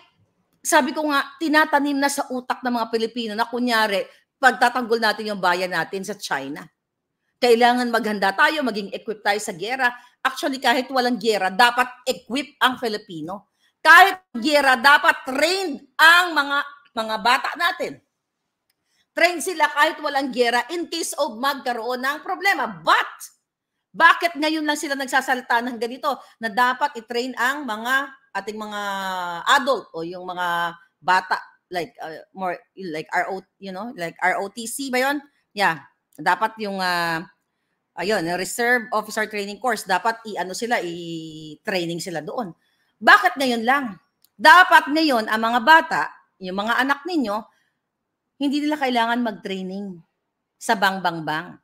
sabi ko nga tinatanim na sa utak ng mga Pilipino na kunyari pagtatanggol natin yung bayan natin sa China. Kailangan maghanda tayo, maging equipped tayo sa gera. Actually, kahit walang gera, dapat equip ang Filipino. Kahit gera, dapat trained ang mga mga bata natin. Train sila kahit walang gera in case of magkaroon ng problema. But, bakit ngayon lang sila nagsasalita ng ganito na dapat i-train ang mga ating mga adult o yung mga bata like uh, more like RO, you know, like ROTC ba 'yon? Yeah. Dapat yung uh, ayun, reserve officer training course, dapat i-ano sila, i-training sila doon. Bakit ngayon lang? Dapat ngayon ang mga bata, yung mga anak ninyo, hindi nila kailangan mag-training sa bang-bang-bang.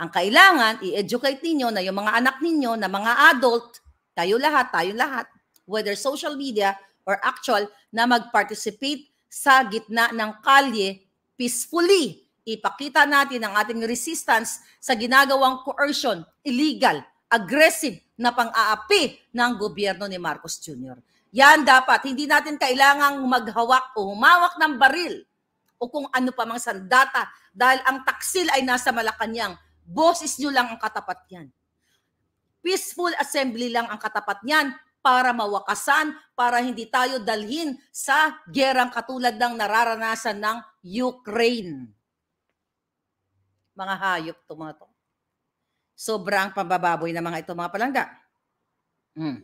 Ang kailangan, i-educate ninyo na yung mga anak ninyo, na mga adult, tayo lahat, tayo lahat, whether social media or actual, na mag-participate sa gitna ng kalye peacefully ipakita natin ang ating resistance sa ginagawang coercion, illegal, aggressive na pang-aapi ng gobyerno ni Marcos Jr. Yan dapat. Hindi natin kailangang maghawak o humawak ng baril o kung ano pa mang sandata dahil ang taksil ay nasa Malacanang. Boses nyo lang ang katapat niyan. Peaceful assembly lang ang katapat niyan para mawakasan, para hindi tayo dalhin sa gerang katulad ng nararanasan ng Ukraine. Mga hayop to mga to. Sobrang pambababoy na mga ito mga palangga. Hmm.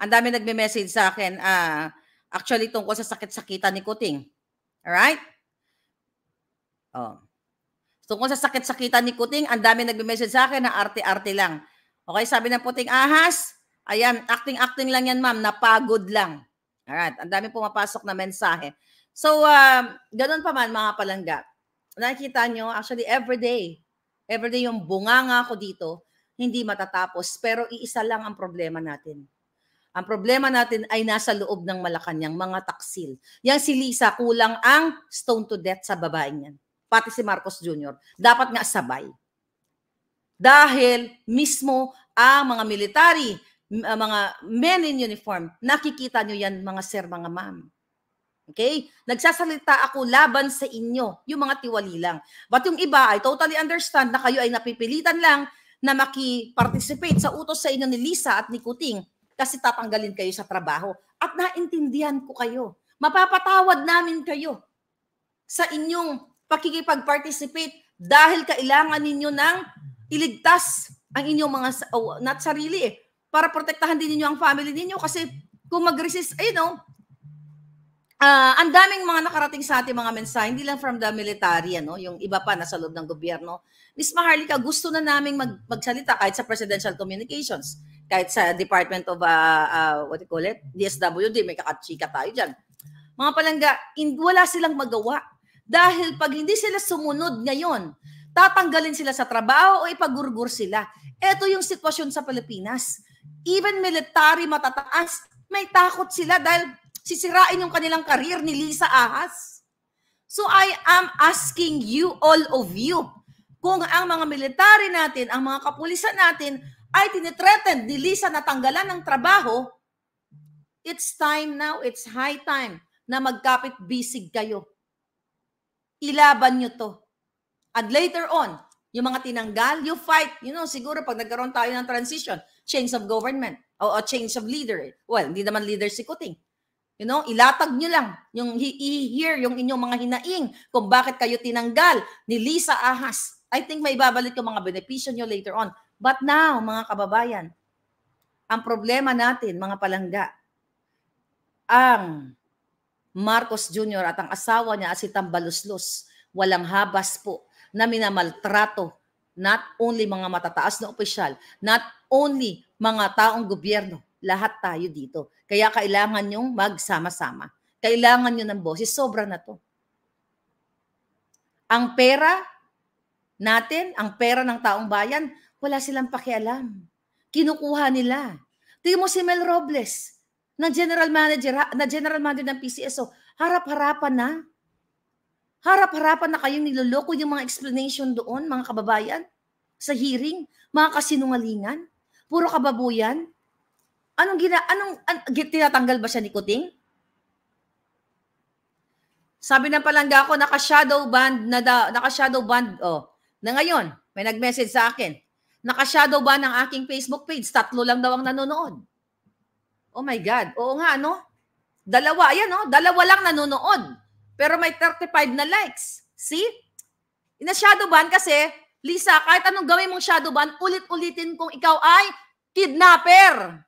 Ang dami nagme-message sa akin, uh, actually tungkol sa sakit sakita ni Kuting. Alright? Oh. Tungkol sa sakit sakita ni Kuting, ang dami nagme-message sa akin na arte-arte lang. Okay, sabi ng Puting Ahas, ayan, acting-acting lang yan ma'am, napagod lang. Alright, ang dami pumapasok na mensahe. So, uh, ganun pa man mga palangga nakikita nyo, actually, every day, every day yung bunganga ko dito, hindi matatapos. Pero iisa lang ang problema natin. Ang problema natin ay nasa loob ng Malacanang, mga taksil. Yang si Lisa, kulang ang stone to death sa babaeng yan. Pati si Marcos Jr. Dapat nga sabay. Dahil mismo ang mga military, mga men in uniform, nakikita nyo yan mga sir, mga ma'am. Okay? Nagsasalita ako laban sa inyo, yung mga tiwali lang. But yung iba, I totally understand na kayo ay napipilitan lang na maki sa utos sa inyo ni Lisa at ni Kuting kasi tatanggalin kayo sa trabaho. At naintindihan ko kayo. Mapapatawad namin kayo sa inyong pakikipag-participate dahil kailangan ninyo ng iligtas ang inyong mga, oh, not sarili eh, para protektahan din ninyo ang family ninyo kasi kung mag-resist, you oh, know, uh, ang daming mga nakarating sa ating mga mensahe, hindi lang from the military, ano, yung iba pa nasa loob ng gobyerno. Ms. Maharlika, gusto na naming mag, magsalita kahit sa presidential communications, kahit sa Department of, uh, uh, what do you call it, DSWD, may kakachika tayo dyan. Mga palangga, in, wala silang magawa. Dahil pag hindi sila sumunod ngayon, tatanggalin sila sa trabaho o ipagurgur sila. Ito yung sitwasyon sa Pilipinas. Even military matataas, may takot sila dahil sisirain yung kanilang karir ni Lisa Ahas. So I am asking you, all of you, kung ang mga military natin, ang mga kapulisan natin, ay tinitreaten ni Lisa na tanggalan ng trabaho, it's time now, it's high time na magkapit bisig kayo. Ilaban nyo to. And later on, yung mga tinanggal, you fight. You know, siguro pag nagkaroon tayo ng transition, change of government o, o change of leader. Eh. Well, hindi naman leader si Kuting. You know, ilatag nyo lang yung i-hear yung inyong mga hinaing kung bakit kayo tinanggal ni Lisa Ahas. I think may babalik yung mga benepisyo nyo later on. But now, mga kababayan, ang problema natin, mga palangga, ang Marcos Jr. at ang asawa niya si Tambaluslos, walang habas po na minamaltrato not only mga matataas na opisyal, not only mga taong gobyerno, lahat tayo dito. Kaya kailangan yung magsama-sama. Kailangan nyo ng boses. Sobra na to. Ang pera natin, ang pera ng taong bayan, wala silang pakialam. Kinukuha nila. Tingnan mo si Mel Robles, na general manager, na general manager ng PCSO, harap-harapan na. Harap-harapan na kayong niloloko yung mga explanation doon, mga kababayan, sa hearing, mga kasinungalingan, puro kababuyan. Anong gina anong an, tinatanggal ba siya ni Kuting? Sabi ng palangga ako, naka-shadow band na da, naka-shadow band oh. Na ngayon, may nag-message sa akin. Naka-shadow ban ang aking Facebook page. Tatlo lang daw ang nanonood. Oh my God. Oo nga, ano? Dalawa. Ayan, oh. Dalawa lang nanonood. Pero may 35 na likes. See? Ina-shadow ban kasi, Lisa, kahit anong gawin mong shadow ban, ulit-ulitin kung ikaw ay kidnapper.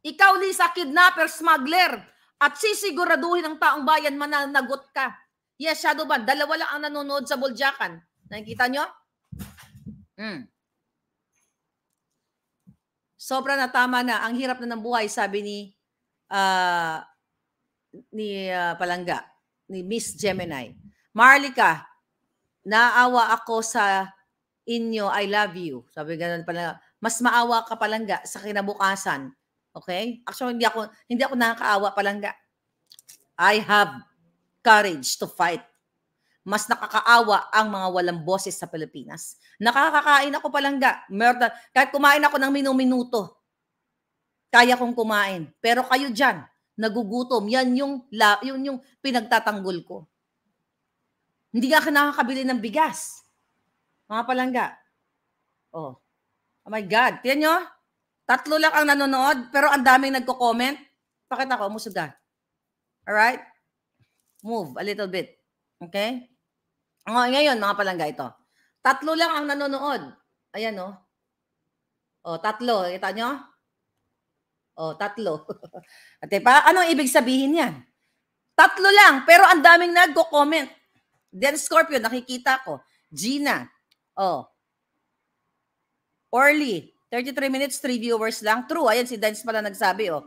Ikaw, Lisa, kidnapper, smuggler, at sisiguraduhin ng taong bayan mananagot ka. Yes, shadow Band, Dalawa lang ang nanonood sa Buljakan. Nakikita nyo? Mm. Sobra na tama na. Ang hirap na ng buhay, sabi ni uh, ni uh, Palangga, ni Miss Gemini. Marlica, naawa ako sa inyo. I love you. Sabi ganun pala. Mas maawa ka palangga sa kinabukasan Okay? Actually, hindi ako, hindi ako nakakaawa palangga. I have courage to fight. Mas nakakaawa ang mga walang boses sa Pilipinas. Nakakakain ako palangga. Murder. Kahit kumain ako ng minuminuto, kaya kong kumain. Pero kayo dyan, nagugutom. Yan yung, la, yun yung pinagtatanggol ko. Hindi nga ka nakakabili ng bigas. Mga palangga. Oh. Oh my God. Tiyan nyo? Tatlo lang ang nanonood, pero ang daming nagko-comment. Pakita ko, musugan. Alright? Move a little bit. Okay? Oh, ngayon, mga palangga ito. Tatlo lang ang nanonood. Ayan, oh. Oh, tatlo. Kita nyo? Oh, tatlo. Ate pa, anong ibig sabihin yan? Tatlo lang, pero ang daming nagko-comment. Then Scorpio, nakikita ko. Gina. Oh. Orly. 33 minutes, 3 viewers lang. True. Ayan, si Dance pala nagsabi, oh.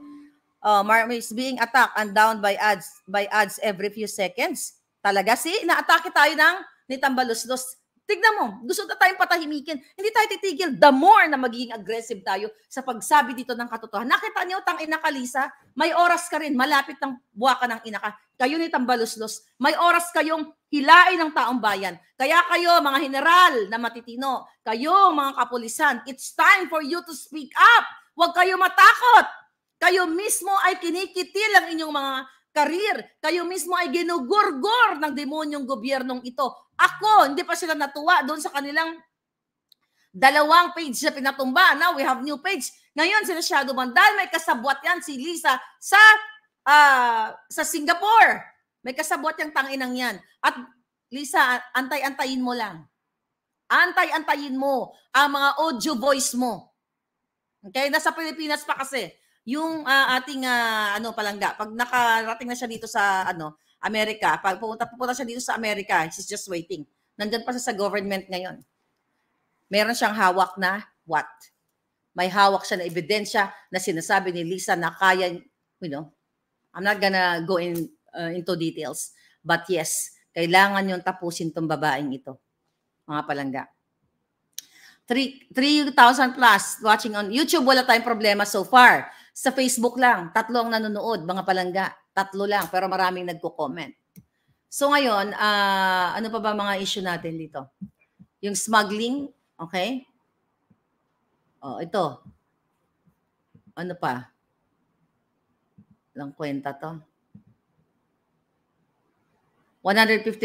Uh, Mark is being attacked and down by ads by ads every few seconds. Talaga, si na tayo ng ni Tambaluslos. Tignan mo, gusto na tayong patahimikin. Hindi tayo titigil. The more na magiging aggressive tayo sa pagsabi dito ng katotohanan. Nakita niyo, tang ina Kalisa, may oras ka rin, malapit ng buwaka ng ina ka. Kayo ni Tambaluslos, may oras kayong hilain ng taong bayan. Kaya kayo, mga general na matitino, kayo, mga kapulisan, it's time for you to speak up. Huwag kayo matakot. Kayo mismo ay kinikitil ang inyong mga karir. Kayo mismo ay ginugurgor ng demonyong gobyernong ito ako, hindi pa sila natuwa doon sa kanilang dalawang page na pinatumba. Now, we have new page. Ngayon, sila Shadow Ban. Dahil may kasabwat yan si Lisa sa uh, sa Singapore. May kasabwat yung tanginang yan. At Lisa, antay-antayin mo lang. Antay-antayin mo ang mga audio voice mo. Okay? Nasa Pilipinas pa kasi yung uh, ating uh, ano palangga pag nakarating na siya dito sa ano Amerika. Pag pupunta, pupunta siya dito sa Amerika, she's just waiting. Nandyan pa siya sa government ngayon. Meron siyang hawak na what? May hawak siya na ebidensya na sinasabi ni Lisa na kaya, you know, I'm not gonna go in uh, into details. But yes, kailangan yung tapusin tong babaeng ito. Mga palangga. 3,000 plus watching on YouTube. Wala tayong problema so far. Sa Facebook lang, tatlo ang nanonood, mga palangga. Tatlo lang, pero maraming nagko-comment. So ngayon, uh, ano pa ba mga issue natin dito? Yung smuggling, okay? Oh, ito. Ano pa? Lang kwenta to. 151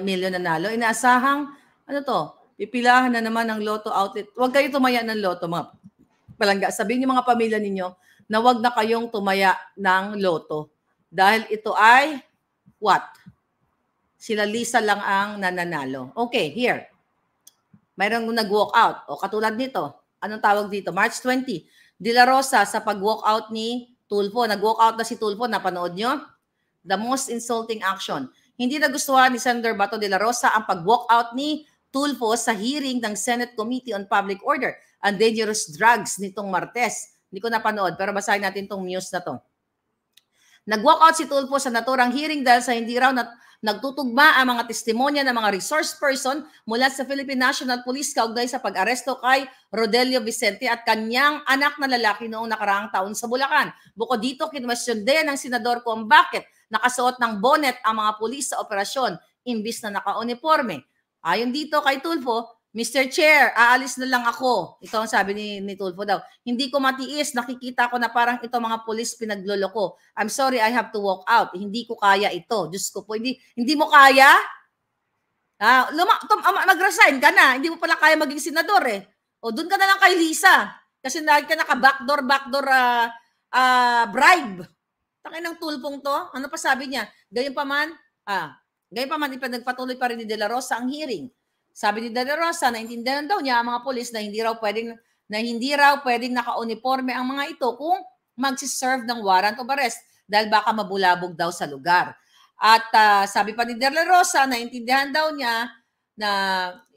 million nanalo. Inaasahang, ano to? Pipilahan na naman ng loto outlet. Huwag kayo tumaya ng loto, mga palangga. Sabihin niyo mga pamilya ninyo na huwag na kayong tumaya ng loto. Dahil ito ay what? Sila Lisa lang ang nananalo. Okay, here. Mayroong nag-walk out. O katulad nito. Anong tawag dito? March 20. De La Rosa sa pag-walk out ni Tulfo. Nag-walk out na si Tulfo. Napanood nyo? The most insulting action. Hindi nagustuhan ni Senator Bato de la Rosa ang pag-walk out ni Tulfo sa hearing ng Senate Committee on Public Order and Dangerous Drugs nitong Martes. Hindi ko napanood pero basahin natin tong news na to. Nag-walkout si Tulfo sa naturang hearing dahil sa hindi raw nat- nagtutugma ang mga testimonya ng mga resource person mula sa Philippine National Police kaugnay sa pag-aresto kay Rodelio Vicente at kanyang anak na lalaki noong nakaraang taon sa Bulacan. Bukod dito, kinwestiyon din ng Senador kung bakit nakasuot ng bonnet ang mga pulis sa operasyon imbis na naka-uniforme. Ayon dito kay Tulfo, Mr. Chair, aalis na lang ako. Ito ang sabi ni, ni Tulfo daw. Hindi ko matiis. Nakikita ko na parang ito mga polis pinagloloko. I'm sorry, I have to walk out. Hindi ko kaya ito. Diyos ko po. Hindi, hindi mo kaya? Ah, luma, tum, ama, nag-resign ka na. Hindi mo pala kaya maging senador eh. O doon ka na lang kay Lisa. Kasi lagi ka naka-backdoor, backdoor uh, uh, bribe. Takay ng tulpong to. Ano pa sabi niya? Gayon pa man, ah, gayon pa man, ipinagpatuloy pa rin ni De La Rosa ang hearing sabi ni Dela Rosa, naintindihan daw niya ang mga polis na hindi raw pwedeng na hindi raw pwedeng naka-uniforme ang mga ito kung magsiserve ng warrant of arrest dahil baka mabulabog daw sa lugar. At uh, sabi pa ni Dela Rosa, naintindihan daw niya na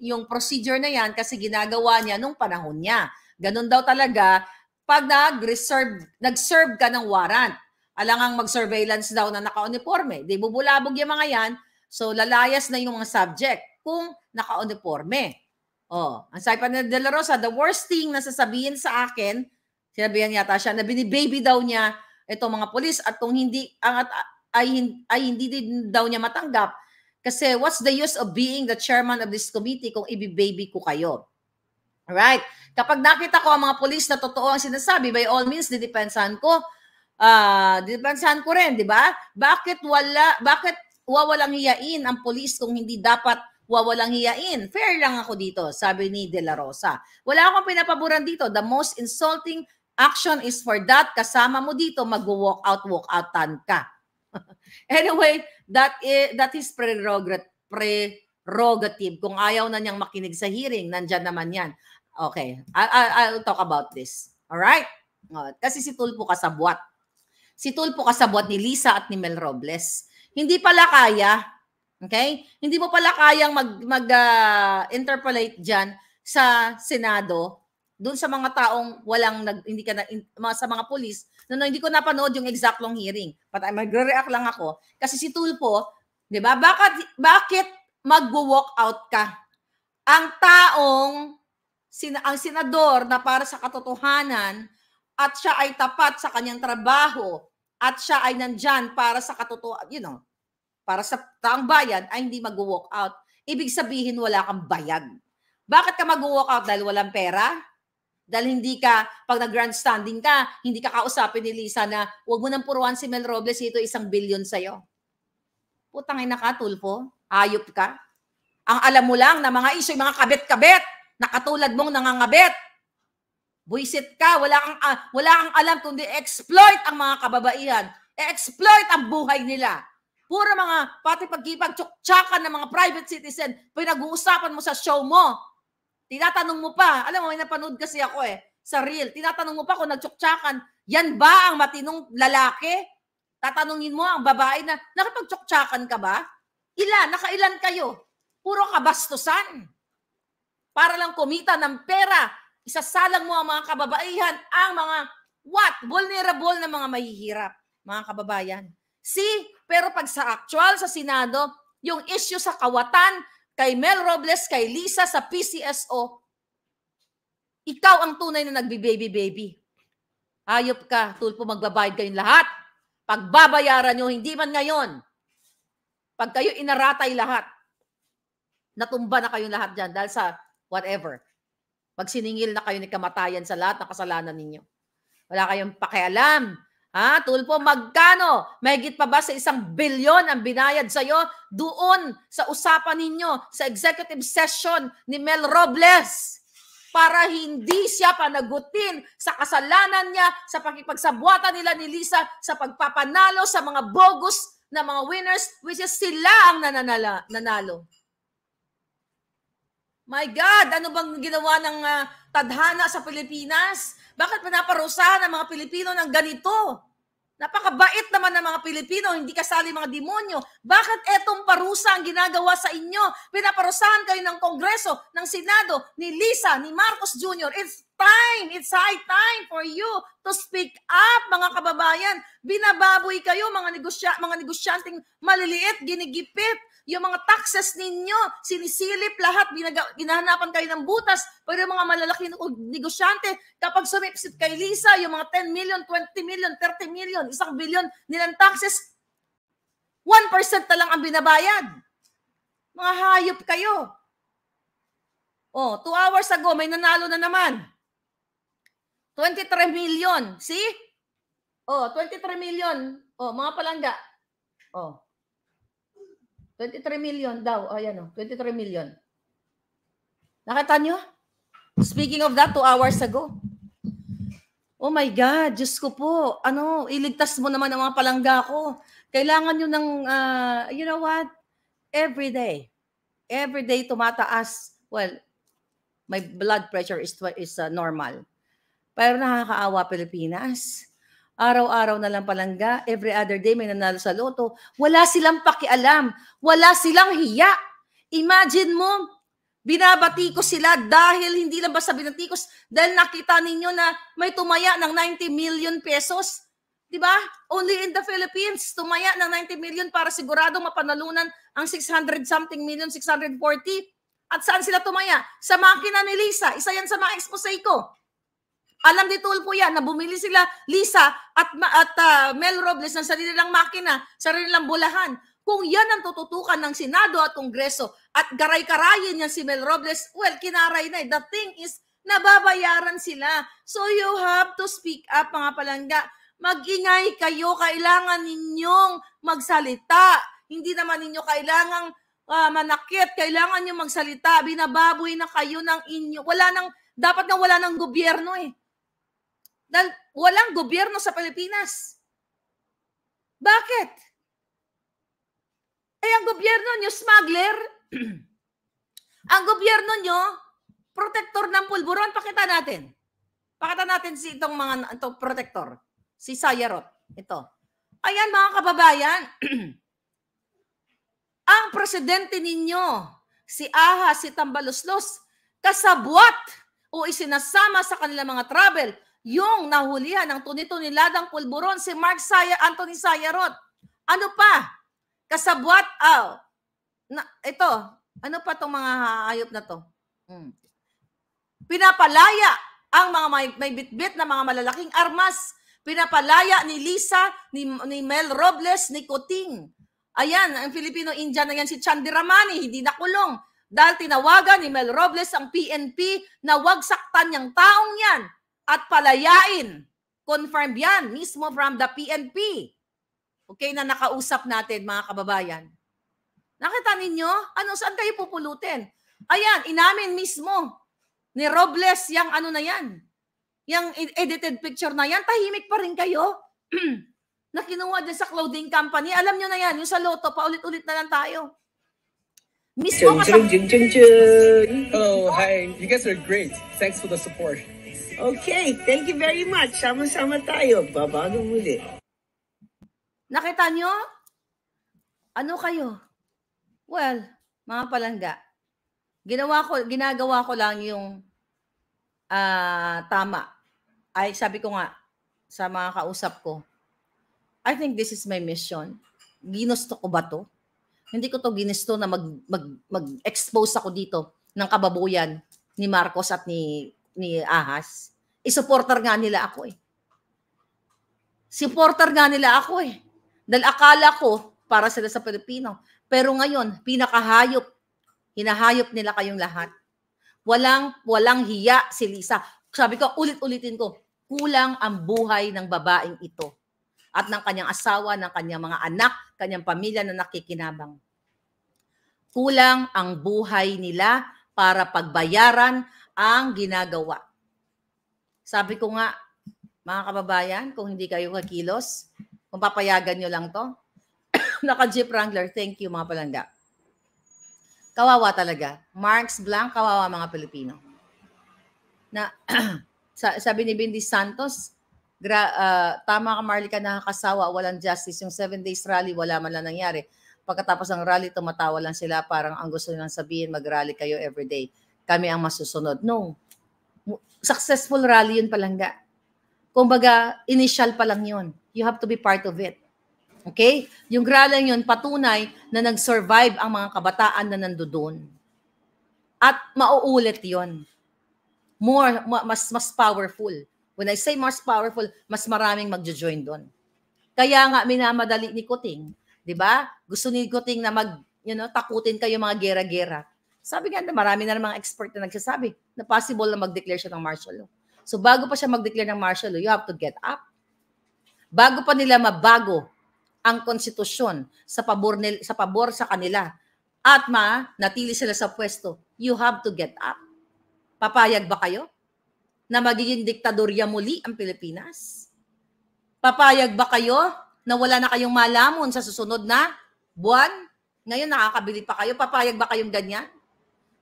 yung procedure na yan kasi ginagawa niya nung panahon niya. Ganun daw talaga pag nag-reserve, nag-serve ka ng warrant. Alangang mag-surveillance daw na naka-uniforme. Di bubulabog yung mga yan, so lalayas na yung mga subject kung naka-uniforme. Oh, ang sabi pa ni De La Rosa, the worst thing na sasabihin sa akin, sinabihan yata siya na binibaby daw niya itong mga polis at kung hindi ang at, ay, ay hindi din daw niya matanggap kasi what's the use of being the chairman of this committee kung ibibaby ko kayo? Alright? Kapag nakita ko ang mga polis na totoo ang sinasabi, by all means, didepensahan ko. Uh, didepensahan ko rin, di ba? Bakit wala, bakit wawalang hiyain ang polis kung hindi dapat wawalang hiyain. Fair lang ako dito, sabi ni De La Rosa. Wala akong pinapaboran dito. The most insulting action is for that. Kasama mo dito, mag-walk out, walk out, tan ka. anyway, that is, that is prerogative, prerogative. Kung ayaw na niyang makinig sa hearing, nandyan naman yan. Okay, I, I, I'll talk about this. Alright? Oh, kasi si Tulpo kasabwat. Si Tulpo kasabwat ni Lisa at ni Mel Robles. Hindi pala kaya Okay? Hindi mo pala kayang mag, mag uh, interpolate diyan sa Senado doon sa mga taong walang nag, hindi ka na, in, mga, sa mga pulis no, no, hindi ko napanood yung exact long hearing. But I magre-react lang ako. Kasi si Tulpo, di ba, bakit, bakit mag-walk out ka? Ang taong, sin, ang senador na para sa katotohanan at siya ay tapat sa kanyang trabaho at siya ay nandyan para sa katotohanan, you know, para sa taong bayan ay hindi mag-walk out. Ibig sabihin wala kang bayad. Bakit ka mag-walk out? Dahil walang pera? Dahil hindi ka, pag nag-grandstanding ka, hindi ka kausapin ni Lisa na huwag mo nang puruan si Mel Robles, ito isang bilyon sa'yo. Putang ina ka, Tulfo. Hayop ka. Ang alam mo lang na mga isyo, mga kabit-kabit na katulad mong nangangabit. Buisit ka, wala kang, uh, wala kang alam kundi exploit ang mga kababaihan. E-exploit ang buhay nila Pura mga pati pagkipag tsuktsaka ng mga private citizen, pinag-uusapan mo sa show mo. Tinatanong mo pa, alam mo, may napanood kasi ako eh, sa real. Tinatanong mo pa kung nagtsuktsakan, yan ba ang matinong lalaki? Tatanungin mo ang babae na, nakipagtsuktsakan ka ba? Ilan? Nakailan kayo? Puro kabastusan. Para lang kumita ng pera. Isasalang mo ang mga kababaihan, ang mga what? Vulnerable na mga mahihirap, mga kababayan. See, pero pag sa actual sa Senado, yung issue sa kawatan kay Mel Robles, kay Lisa sa PCSO, ikaw ang tunay na nagbi-baby-baby. Hayop ka, tulpo magbabayad kayong lahat. Pagbabayaran nyo, hindi man ngayon. Pag kayo inaratay lahat, natumba na kayong lahat dyan dahil sa whatever. Pag siningil na kayo ni kamatayan sa lahat ng kasalanan ninyo. Wala kayong pakialam Ha? Tulpo, magkano? Mahigit pa ba sa isang bilyon ang binayad sa iyo doon sa usapan ninyo sa executive session ni Mel Robles para hindi siya panagutin sa kasalanan niya sa pakipagsabuata nila ni Lisa sa pagpapanalo sa mga bogus na mga winners which is sila ang nananala, nanalo. My God, ano bang ginawa ng uh, tadhana sa Pilipinas? Bakit pinaparusahan ang mga Pilipino ng ganito? Napakabait naman ng mga Pilipino, hindi kasali mga demonyo. Bakit etong parusa ang ginagawa sa inyo? Pinaparusahan kayo ng Kongreso, ng Senado, ni Lisa, ni Marcos Jr. It's time, it's high time for you to speak up, mga kababayan. Binababoy kayo, mga, negosya, mga negosyanteng maliliit, ginigipit yung mga taxes ninyo, sinisilip lahat, binaga, ginahanapan kayo ng butas. Pero yung mga malalaking negosyante, kapag sumipsit kay Lisa, yung mga 10 million, 20 million, 30 million, isang billion nilang taxes, 1% na lang ang binabayad. Mga hayop kayo. Oh, two hours ago, may nanalo na naman. 23 million. See? Oh, 23 million. Oh, mga palangga. Oh. 23 million daw. O, oh, o. 23 million. Nakita nyo? Speaking of that, two hours ago. Oh my God, Diyos ko po. Ano, iligtas mo naman ang mga palangga ko. Kailangan nyo ng, uh, you know what? Every day. Every day tumataas. Well, my blood pressure is, is uh, normal. Pero nakakaawa Pilipinas. Araw-araw na lang palangga, every other day may nanalo sa loto. Wala silang pakialam, wala silang hiya. Imagine mo, binabati ko sila dahil hindi lang basta binati ko dahil nakita ninyo na may tumaya ng 90 million pesos. 'Di ba? Only in the Philippines tumaya ng 90 million para sigurado mapanalunan ang 600 something million, 640. At saan sila tumaya? Sa makina ni Lisa. Isa yan sa mga expose ko. Alam ni Tulfo yan na bumili sila Lisa at, at uh, Mel Robles ng sarili lang makina, sarili lang bulahan. Kung yan ang tututukan ng Senado at Kongreso at garay-karayin niya si Mel Robles, well, kinaray na eh. The thing is, nababayaran sila. So you have to speak up mga palangga. Mag-ingay kayo. Kailangan ninyong magsalita. Hindi naman ninyo kailangang uh, manakit. Kailangan niyo magsalita. Binababoy na kayo ng inyo. Wala nang, dapat na wala ng gobyerno eh. Dahil walang gobyerno sa Pilipinas. Bakit? Eh, ang gobyerno nyo, smuggler. ang gobyerno nyo, protector ng pulburon. Pakita natin. Pakita natin si itong mga itong protector. Si Sayarot. Ito. Ayan mga kababayan. ang presidente ninyo, si Aha, si Tambaloslos, kasabwat o isinasama sa kanilang mga travel yung nahulihan ng tunituniladang pulburon si Mark Saya Anthony Sayarot. Ano pa? Kasabwat aw. Oh, na, ito, ano pa tong mga hayop na to? Hmm. Pinapalaya ang mga may, may bitbit na mga malalaking armas. Pinapalaya ni Lisa, ni, ni Mel Robles, ni Coting. Ayan, ang Filipino-Indian na yan si Chandiramani, hindi nakulong dahil tinawagan ni Mel Robles ang PNP na wag saktan niyang taong yan at palayain. Confirmed yan, mismo from the PNP. Okay, na nakausap natin mga kababayan. Nakita ninyo? Ano, saan kayo pupulutin? Ayan, inamin mismo ni Robles yung ano na yan. Yung edited picture na yan, tahimik pa rin kayo. na kinuha dyan sa clothing company. Alam nyo na yan, yung sa loto, paulit-ulit na lang tayo. Mismo ching, ching, ching, ching, ching. hi. You guys are great. Thanks for the support. Okay, thank you very much. Sama-sama tayo. Babago muli. Nakita nyo? Ano kayo? Well, mga palangga, ginawa ko, ginagawa ko lang yung uh, tama. Ay, sabi ko nga sa mga kausap ko, I think this is my mission. Ginusto ko ba to? Hindi ko to ginusto na mag, mag, mag-expose ako dito ng kababuyan ni Marcos at ni ni Ahas, isupporter nga nila ako eh. Supporter nga nila ako eh. Dahil akala ko para sila sa Pilipino. Pero ngayon, pinakahayop, hinahayop nila kayong lahat. Walang, walang hiya si Lisa. Sabi ko, ulit-ulitin ko, kulang ang buhay ng babaeng ito at ng kanyang asawa, ng kanyang mga anak, kanyang pamilya na nakikinabang. Kulang ang buhay nila para pagbayaran ang ginagawa. Sabi ko nga, mga kababayan, kung hindi kayo kakilos, kung papayagan nyo lang to, naka-Jeep Wrangler, thank you mga palangga. Kawawa talaga. Marx Blanc, kawawa mga Pilipino. Na, sabi ni Bindi Santos, gra, uh, tama ka Marlica, nakakasawa, walang justice. Yung seven days rally, wala man lang nangyari. Pagkatapos ng rally, tumatawa lang sila. Parang ang gusto nilang sabihin, mag-rally kayo every day kami ang masusunod. No. Successful rally yun palangga. Kumbaga, initial pa lang yun. You have to be part of it. Okay? Yung rally yun, patunay na nag-survive ang mga kabataan na nandoon. At mauulit yun. More, ma- mas, mas powerful. When I say mas powerful, mas maraming magjo-join doon. Kaya nga minamadali ni Kuting, 'di ba? Gusto ni Kuting na mag you know, takutin kayo mga gera-gera. Sabi nga, marami na mga expert na nagsasabi na possible na mag-declare siya ng martial law. So bago pa siya mag-declare ng martial law, you have to get up. Bago pa nila mabago ang konstitusyon sa pabor, nil, sa, pabor sa kanila at ma natili sila sa pwesto, you have to get up. Papayag ba kayo na magiging diktadorya muli ang Pilipinas? Papayag ba kayo na wala na kayong malamon sa susunod na buwan? Ngayon nakakabili pa kayo? Papayag ba kayong ganyan?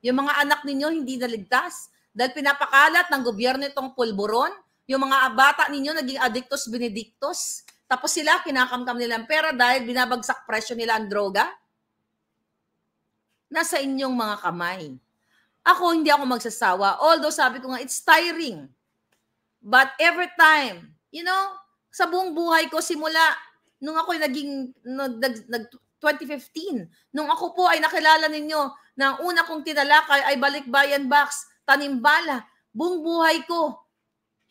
Yung mga anak ninyo hindi naligtas dahil pinapakalat ng gobyerno itong pulburon. Yung mga bata ninyo naging addictos benedictos. Tapos sila, kinakamkam nilang pera dahil binabagsak presyo nila ang droga. Nasa inyong mga kamay. Ako, hindi ako magsasawa. Although sabi ko nga, it's tiring. But every time, you know, sa buong buhay ko, simula nung ako naging, nag, nag, nag 2015, nung ako po ay nakilala ninyo, na ang una kong tinalakay ay balikbayan box, tanimbala, buong buhay ko.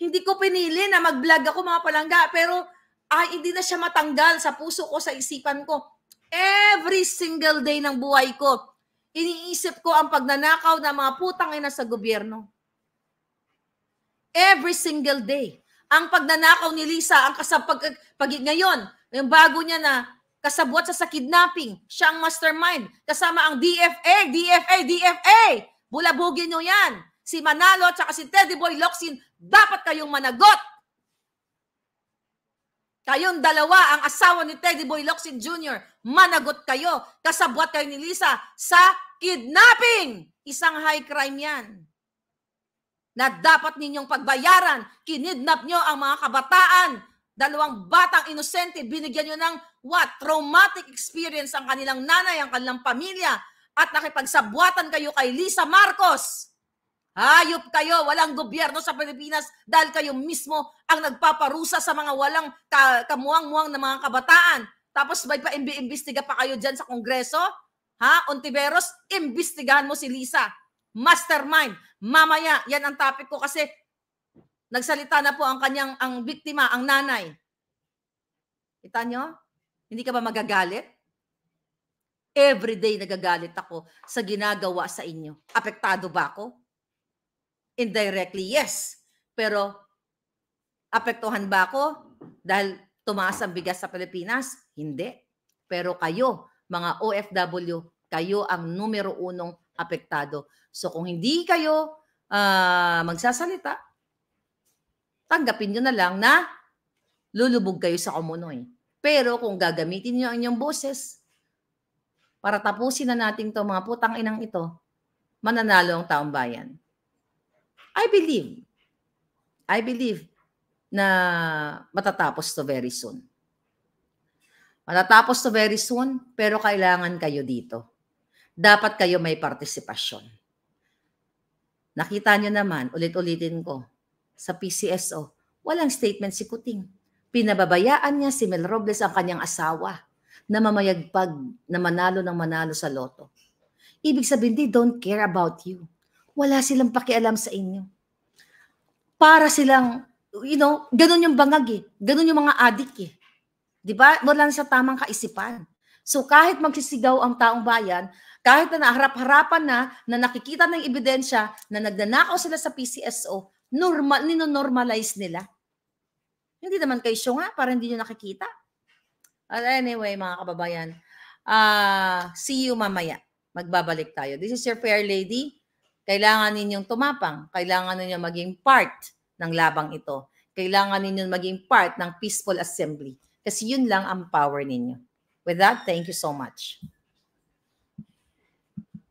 Hindi ko pinili na mag-vlog ako mga palangga, pero ay hindi na siya matanggal sa puso ko, sa isipan ko. Every single day ng buhay ko, iniisip ko ang pagnanakaw ng mga putang ina sa gobyerno. Every single day. Ang pagnanakaw ni Lisa, ang kasapag pag, ngayon, yung bago niya na kasabwat sa, kidnapping. Siya ang mastermind. Kasama ang DFA, DFA, DFA. Bulabugin nyo yan. Si Manalo at si Teddy Boy Locsin, dapat kayong managot. Kayong dalawa, ang asawa ni Teddy Boy Locsin Jr., managot kayo. Kasabwat kayo ni Lisa sa kidnapping. Isang high crime yan na dapat ninyong pagbayaran. Kinidnap nyo ang mga kabataan dalawang batang inosente, binigyan nyo ng what? Traumatic experience ang kanilang nanay, ang kanilang pamilya, at nakipagsabwatan kayo kay Lisa Marcos. Hayop kayo, walang gobyerno sa Pilipinas dahil kayo mismo ang nagpaparusa sa mga walang ka- kamuang-muang na mga kabataan. Tapos may pa-imbestiga pa kayo dyan sa Kongreso? Ha? Ontiveros, imbestigahan mo si Lisa. Mastermind. Mamaya, yan ang topic ko kasi Nagsalita na po ang kanyang ang biktima, ang nanay. Kita nyo? Hindi ka ba magagalit? Every day nagagalit ako sa ginagawa sa inyo. Apektado ba ako? Indirectly, yes. Pero apektuhan ba ako dahil tumaas ang bigas sa Pilipinas? Hindi. Pero kayo, mga OFW, kayo ang numero unong apektado. So kung hindi kayo uh, magsasalita, tanggapin nyo na lang na lulubog kayo sa komunoy. Pero kung gagamitin nyo ang inyong boses para tapusin na natin to mga putang inang ito, mananalo ang taong bayan. I believe, I believe na matatapos to very soon. Matatapos to very soon, pero kailangan kayo dito. Dapat kayo may partisipasyon. Nakita nyo naman, ulit-ulitin ko, sa PCSO, walang statement si Kuting. Pinababayaan niya si Mel Robles ang kanyang asawa na mamayagpag na manalo ng manalo sa loto. Ibig sabihin, they don't care about you. Wala silang pakialam sa inyo. Para silang, you know, ganun yung bangag eh. Ganun yung mga adik eh. Di ba? Wala sa tamang kaisipan. So kahit magsisigaw ang taong bayan, kahit na naharap-harapan na, na nakikita ng ebidensya na nagnanakaw sila sa PCSO, normal, ninonormalize nila. Hindi naman kayo syunga para hindi nyo nakikita. But anyway, mga kababayan, uh, see you mamaya. Magbabalik tayo. This is your fair lady. Kailangan ninyong tumapang. Kailangan ninyong maging part ng labang ito. Kailangan ninyong maging part ng peaceful assembly. Kasi yun lang ang power ninyo. With that, thank you so much.